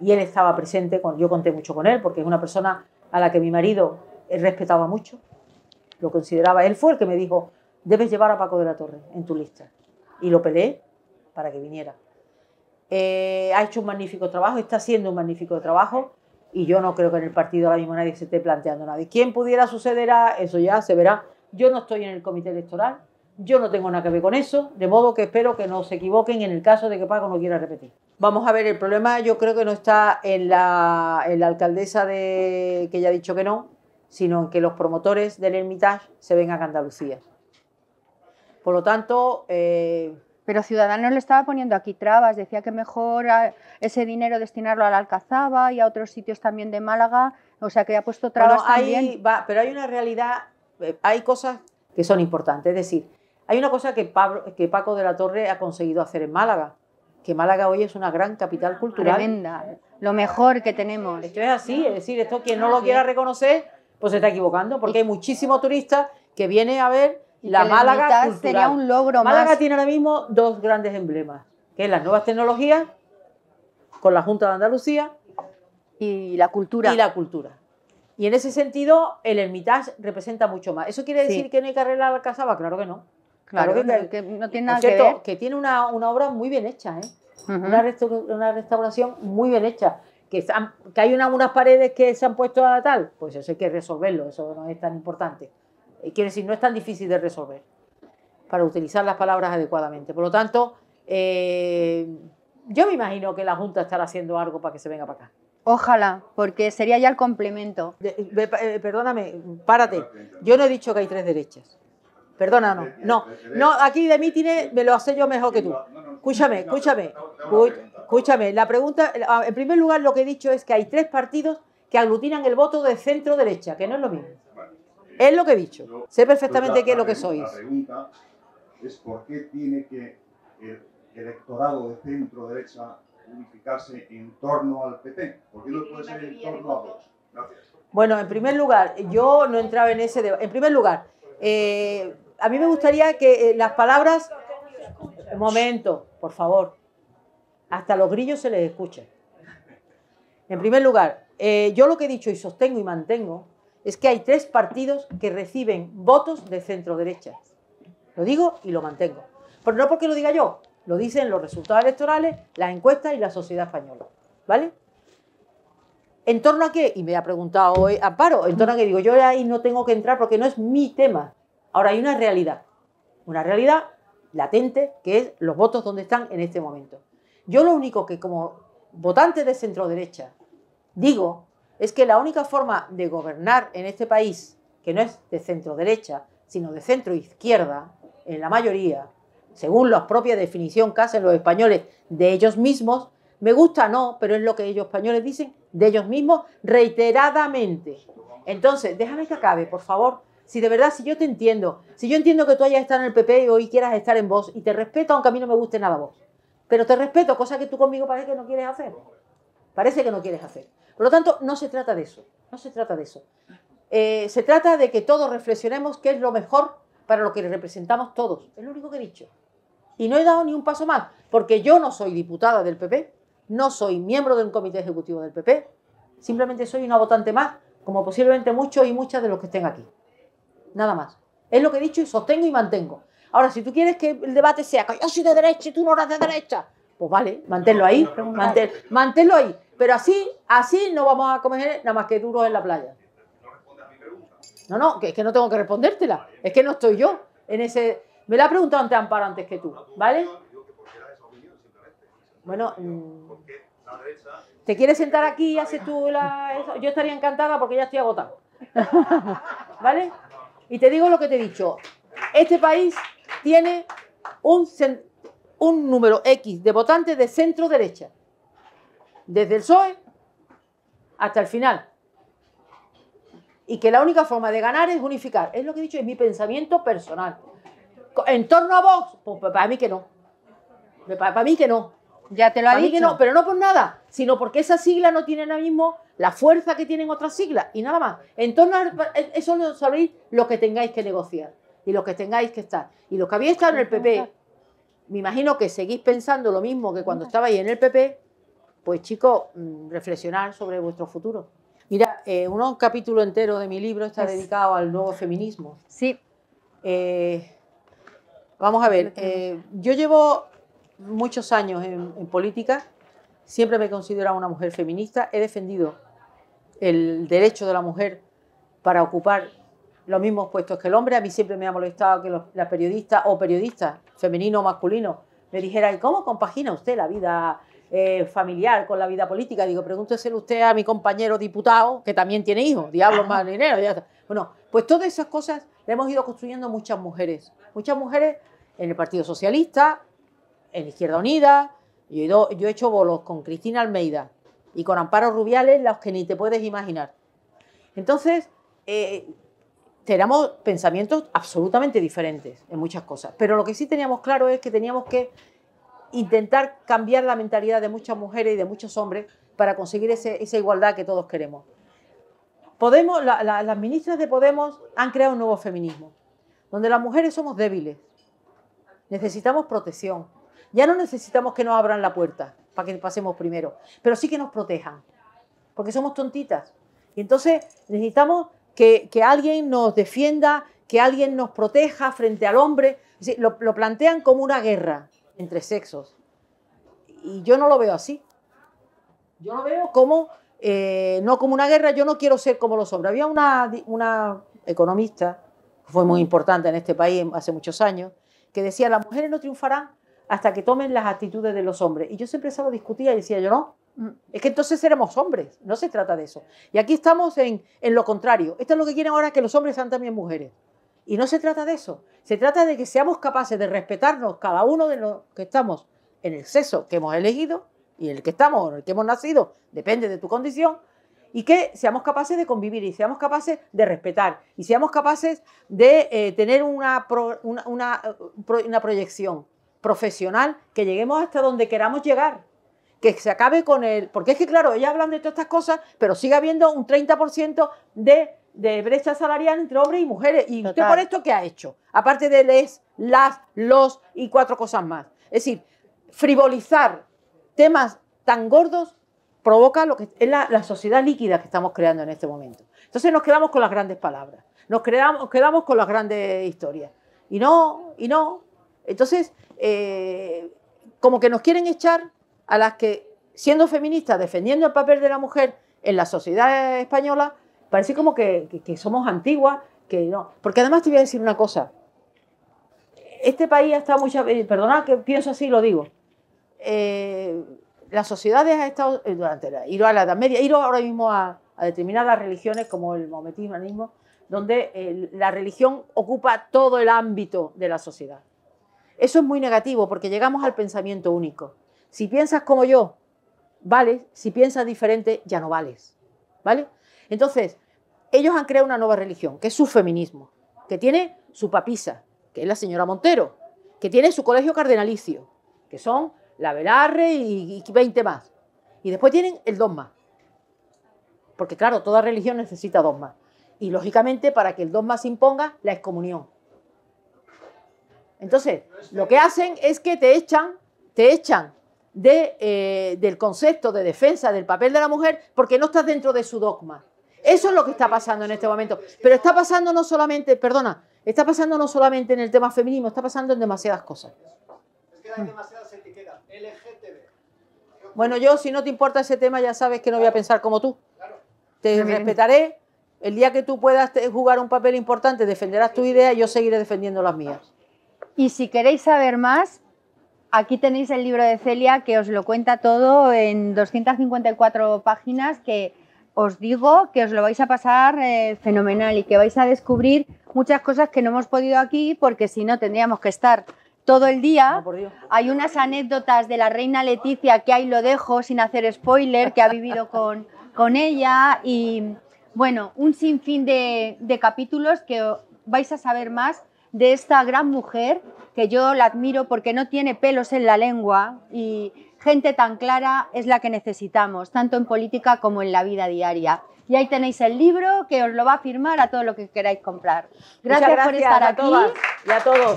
Speaker 2: y él estaba presente, yo conté mucho con él, porque es una persona a la que mi marido eh, respetaba mucho, lo consideraba. Él fue el que me dijo, debes llevar a Paco de la Torre en tu lista. Y lo peleé para que viniera. Eh, ha hecho un magnífico trabajo, está haciendo un magnífico trabajo y yo no creo que en el partido ahora mismo nadie se esté planteando nada. quién pudiera suceder a eso ya se verá? Yo no estoy en el comité electoral, yo no tengo nada que ver con eso, de modo que espero que no se equivoquen en el caso de que Paco no quiera repetir. Vamos a ver, el problema yo creo que no está en la, alcaldesa de que ya ha dicho que no, sino en que los promotores del Hermitage se vengan a Andalucía.
Speaker 1: Por lo tanto, eh, pero Ciudadanos le estaba poniendo aquí trabas, decía que mejor ese dinero destinarlo a la Alcazaba y a otros sitios también de Málaga, o sea que ha puesto trabas
Speaker 2: pero hay una realidad, eh, hay cosas que son importantes, es decir, hay una cosa que, Pablo, que Paco de la Torre ha conseguido hacer en Málaga, que Málaga hoy es una gran
Speaker 1: capital cultural. Tremenda, lo mejor que tenemos. Esto es
Speaker 2: así, es decir, esto quien no ah, lo quiera reconocer, pues se está equivocando, porque hay muchísimos turistas que vienen a ver la Málaga un logro Málaga tiene ahora mismo dos grandes emblemas, que es las nuevas tecnologías con la Junta de Andalucía y la cultura. Y la cultura. Y en ese sentido, el Hermitage representa mucho más. ¿Eso quiere decir que no hay que arreglar la casaba? Claro que no.
Speaker 1: Claro, que, no tiene nada que
Speaker 2: Que tiene una, obra muy bien hecha, ¿eh? una, restauración muy bien hecha. Que, que hay unas paredes que se han puesto a tal, pues eso hay que resolverlo, eso no es tan importante. Eh, quiero decir, no es tan difícil de resolver para utilizar las palabras adecuadamente. Por lo tanto, eh, yo me imagino que la Junta estará haciendo algo para que se venga para acá.
Speaker 1: Ojalá, porque sería ya el complemento.
Speaker 2: Eh, perdóname, párate. Yo no he dicho que hay tres derechas. Perdónanos. No, no, aquí de mí tiene, me lo hace yo mejor que tú. Escúchame, escúchame. Escúchame, la pregunta, en primer lugar lo que he dicho es que hay tres partidos que aglutinan el voto de centro derecha, que no es lo mismo. Es lo que he dicho.
Speaker 1: sé perfectamente qué es lo que sois. La pregunta es por qué tiene que el electorado de centro-derecha unificarse en torno al PP. ¿Por qué no puede ser en torno a vos? Gracias.
Speaker 2: Bueno, en primer lugar, yo no entraba en ese debate. En primer lugar, eh, a mí me gustaría que eh, las palabras... Un momento, por favor. Hasta los grillos se les escuche. En primer lugar, eh, yo lo que he dicho y sostengo y mantengo es que hay tres partidos que reciben votos de centro derecha. Lo digo y lo mantengo. Pero no porque lo diga yo, lo dicen los resultados electorales, las encuestas y la sociedad española. ¿Vale? ¿En torno a qué? Y me ha preguntado hoy paro ¿en torno a qué? Digo, yo ahí no tengo que entrar porque no es mi tema. Ahora hay una realidad, una realidad latente que es los votos donde están en este momento. Yo lo único que como votante de centro derecha digo es que la única forma de gobernar en este país, que no es de centro derecha, sino de centro izquierda, en la mayoría, según la propia definición que hacen los españoles de ellos mismos, me gusta no, pero es lo que ellos españoles dicen de ellos mismos reiteradamente. Entonces, déjame que acabe, por favor. Si de verdad, si yo te entiendo, si yo entiendo que tú hayas estado en el PP y hoy quieras estar en vos, y te respeto, aunque a mí no me guste nada vos, pero te respeto, cosa que tú conmigo parece que no quieres hacer. Parece que no quieres hacer. Por lo tanto, no se trata de eso, no se trata de eso. se trata de que todos reflexionemos qué es lo mejor para lo que representamos todos. Es lo único que he dicho. Y no he dado ni un paso más, porque yo no soy diputada del PP, no soy miembro de un comité ejecutivo del PP, simplemente soy una votante más, como posiblemente muchos y muchas de los que estén aquí. Nada más. Es lo que he dicho y sostengo y mantengo. Ahora, si tú quieres que el debate sea que yo soy de derecha y tú no eres de derecha, pues vale, manténlo ahí, manténlo ahí. Pero así, así no vamos a comer nada más que duros en la playa. No No, es que no tengo que respondértela. Es que no estoy yo en ese... Me la ha preguntado ante Amparo antes que tú, ¿vale? Bueno, mm, ¿te quieres sentar aquí y haces tú la...? Yo estaría encantada porque ya estoy agotada. *laughs* ¿Vale? Y te digo lo que te he dicho. Este país tiene un número X de votantes de centro derecha desde el PSOE hasta el final. Y que la única forma de ganar es unificar. Es lo que he dicho, es mi pensamiento personal. En torno a Vox, pues, pues para mí que no. Pues, para mí que no.
Speaker 1: Ya te lo ha dicho. Que no, pero
Speaker 2: no por nada, sino porque esa sigla no tiene ahora mismo la fuerza que tienen otras siglas y nada más. En torno eh, eso lo sabéis lo que tengáis que negociar y lo que tengáis que estar. Y los que habéis estado en el PP, me imagino que seguís pensando lo mismo que cuando estabais en el PP, pues chicos, mm, reflexionar sobre vuestro futuro. Mira, eh, un capítulo entero de mi libro está dedicado al nuevo feminismo. Sí. Eh, vamos a ver, eh, yo llevo muchos años en, política, siempre me he considerado una mujer feminista, he defendido el derecho de la mujer para ocupar los mismos puestos que el hombre. A mí siempre me ha molestado que la periodista o periodista, femenino o masculino, me dijera, ¿y cómo compagina usted la vida eh, familiar, con la vida política. Digo, pregúnteselo usted a mi compañero diputado, que también tiene hijos, diablos más dinero. Bueno, pues todas esas cosas le hemos ido construyendo muchas mujeres. Muchas mujeres en el Partido Socialista, en Izquierda Unida. Yo he, hecho bolos con Cristina Almeida y con Amparo Rubiales, los que ni te puedes imaginar. Entonces, eh, teníamos pensamientos absolutamente diferentes en muchas cosas. Pero lo que sí teníamos claro es que teníamos que intentar cambiar la mentalidad de muchas mujeres y de muchos hombres para conseguir esa igualdad que todos queremos. Podemos, las ministras de Podemos han creado un nuevo feminismo, donde las mujeres somos débiles, necesitamos protección. Ya no necesitamos que nos abran la puerta para que pasemos primero, pero sí que nos protejan, porque somos tontitas. Y entonces necesitamos que, alguien nos defienda, que alguien nos proteja frente al hombre. Lo, lo plantean como una guerra, entre sexos. Y yo no lo veo así. Yo lo veo como, eh, no como una guerra, yo no quiero ser como los hombres. Había una, una economista, fue muy importante en este país hace muchos años, que decía, las mujeres no triunfarán hasta que tomen las actitudes de los hombres. Y yo siempre se lo discutía y decía, yo no, mm. es que entonces seremos hombres, no se trata de eso. Y aquí estamos en, en lo contrario. Esto es lo que quieren ahora, que los hombres sean también mujeres. Y no se trata de eso, se trata de que seamos capaces de respetarnos cada uno de los que estamos en el sexo que hemos elegido y el que estamos, en el que hemos nacido, depende de tu condición, y que seamos capaces de convivir y seamos capaces de respetar y seamos capaces de eh, tener una, una, una, eh, una, proyección profesional, que lleguemos hasta donde queramos llegar, que se acabe con el... Porque es que claro, ellas hablan de todas estas cosas, pero sigue habiendo un 30% de de brecha salarial entre hombres y mujeres. ¿Y usted por esto qué ha hecho? Aparte de les, las, los y cuatro cosas más. Es decir, frivolizar temas tan gordos provoca lo que es la, sociedad líquida que estamos creando en este momento. Entonces nos quedamos con las grandes palabras, nos quedamos, quedamos con las grandes historias. Y no, y no. Entonces, eh, como que nos quieren echar a las que, siendo feministas, defendiendo el papel de la mujer en la sociedad española, parece como que, que, somos antiguas, que no. Porque además te voy a decir una cosa. Este país ha estado muchas veces, perdona que pienso así lo digo. Eh, las sociedades han estado eh, durante la, ir a la Edad Media, ir ahora mismo a, determinadas religiones como el mometismo, donde eh, la religión ocupa todo el ámbito de la sociedad. Eso es muy negativo porque llegamos al pensamiento único. Si piensas como yo, vale. si piensas diferente, ya no vales. ¿Vale? Entonces, ellos han creado una nueva religión, que es su feminismo, que tiene su papisa, que es la señora Montero, que tiene su colegio cardenalicio, que son la Velarre y, 20 más. Y después tienen el dogma. Porque claro, toda religión necesita dogma. Y lógicamente, para que el dogma se imponga, la excomunión. Entonces, lo que hacen es que te echan, te echan eh, del concepto de defensa del papel de la mujer porque no estás dentro de su dogma. Eso es lo que está pasando en este momento. Pero está pasando no solamente, perdona, está pasando no solamente en el tema feminismo, está pasando en demasiadas cosas. Bueno, yo si no te importa ese tema ya sabes que no voy a pensar como tú. Te respetaré. El día que tú puedas jugar un papel importante, defenderás tu idea y yo seguiré defendiendo las mías.
Speaker 1: Y si queréis saber más, aquí tenéis el libro de Celia que os lo cuenta todo en 254 páginas que os digo que os lo vais a pasar eh, fenomenal y que vais a descubrir muchas cosas que no hemos podido aquí porque si no tendríamos que estar todo el día. hay unas anécdotas de la reina Leticia que ahí lo dejo sin hacer spoiler, que ha vivido con, con ella y bueno, un sinfín de, de capítulos que vais a saber más de esta gran mujer que yo la admiro porque no tiene pelos en la lengua y Gente tan clara es la que necesitamos, tanto en política como en la vida diaria. Y ahí tenéis el libro que os lo va a firmar a todo lo que queráis comprar. Gracias, por estar aquí. Todas y a todos.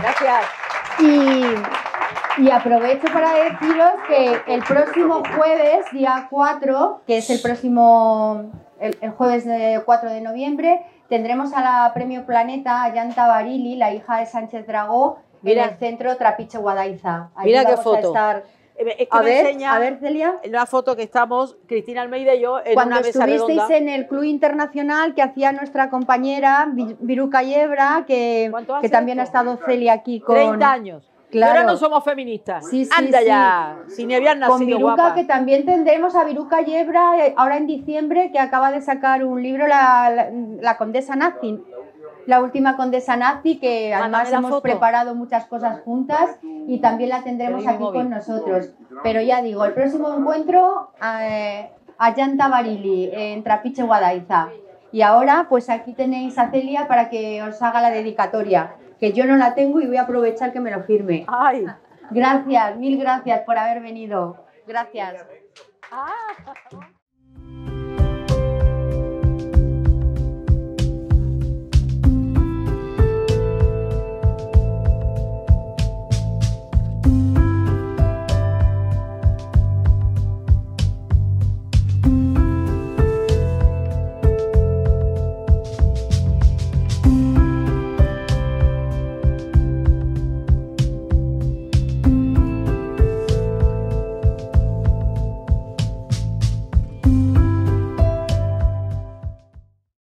Speaker 1: Gracias. Y, aprovecho para deciros que el próximo jueves, día 4, que es el próximo, el, jueves de 4 de noviembre, tendremos a la Premio Planeta, a Yanta Barili, la hija de Sánchez Dragó, Mira. en el centro Trapiche Guadaiza. mira qué foto. Eh, a, ver, Celia.
Speaker 2: a Una foto que estamos, Cristina Almeida y yo, en Cuando Cuando estuvisteis
Speaker 1: en el Club Internacional que hacía nuestra compañera Viruca Yebra, que, también ha estado Celia aquí con... 30 años.
Speaker 2: Claro. ahora no somos feministas. Sí, ya, habían Con Viruca, que
Speaker 1: también tendremos a Viruca Yebra eh, ahora en diciembre, que acaba de sacar un libro, La, Condesa Nazi la última condesa nazi, que además hemos preparado muchas cosas juntas y también la tendremos aquí con nosotros. Pero ya digo, el próximo encuentro eh, a Yanta Barili, en Trapiche Guadaiza. Y ahora, pues aquí tenéis a Celia para que os haga la dedicatoria, que yo no la tengo y voy a aprovechar que me lo firme. Ay. Gracias, mil gracias por haber venido. Gracias. Ah.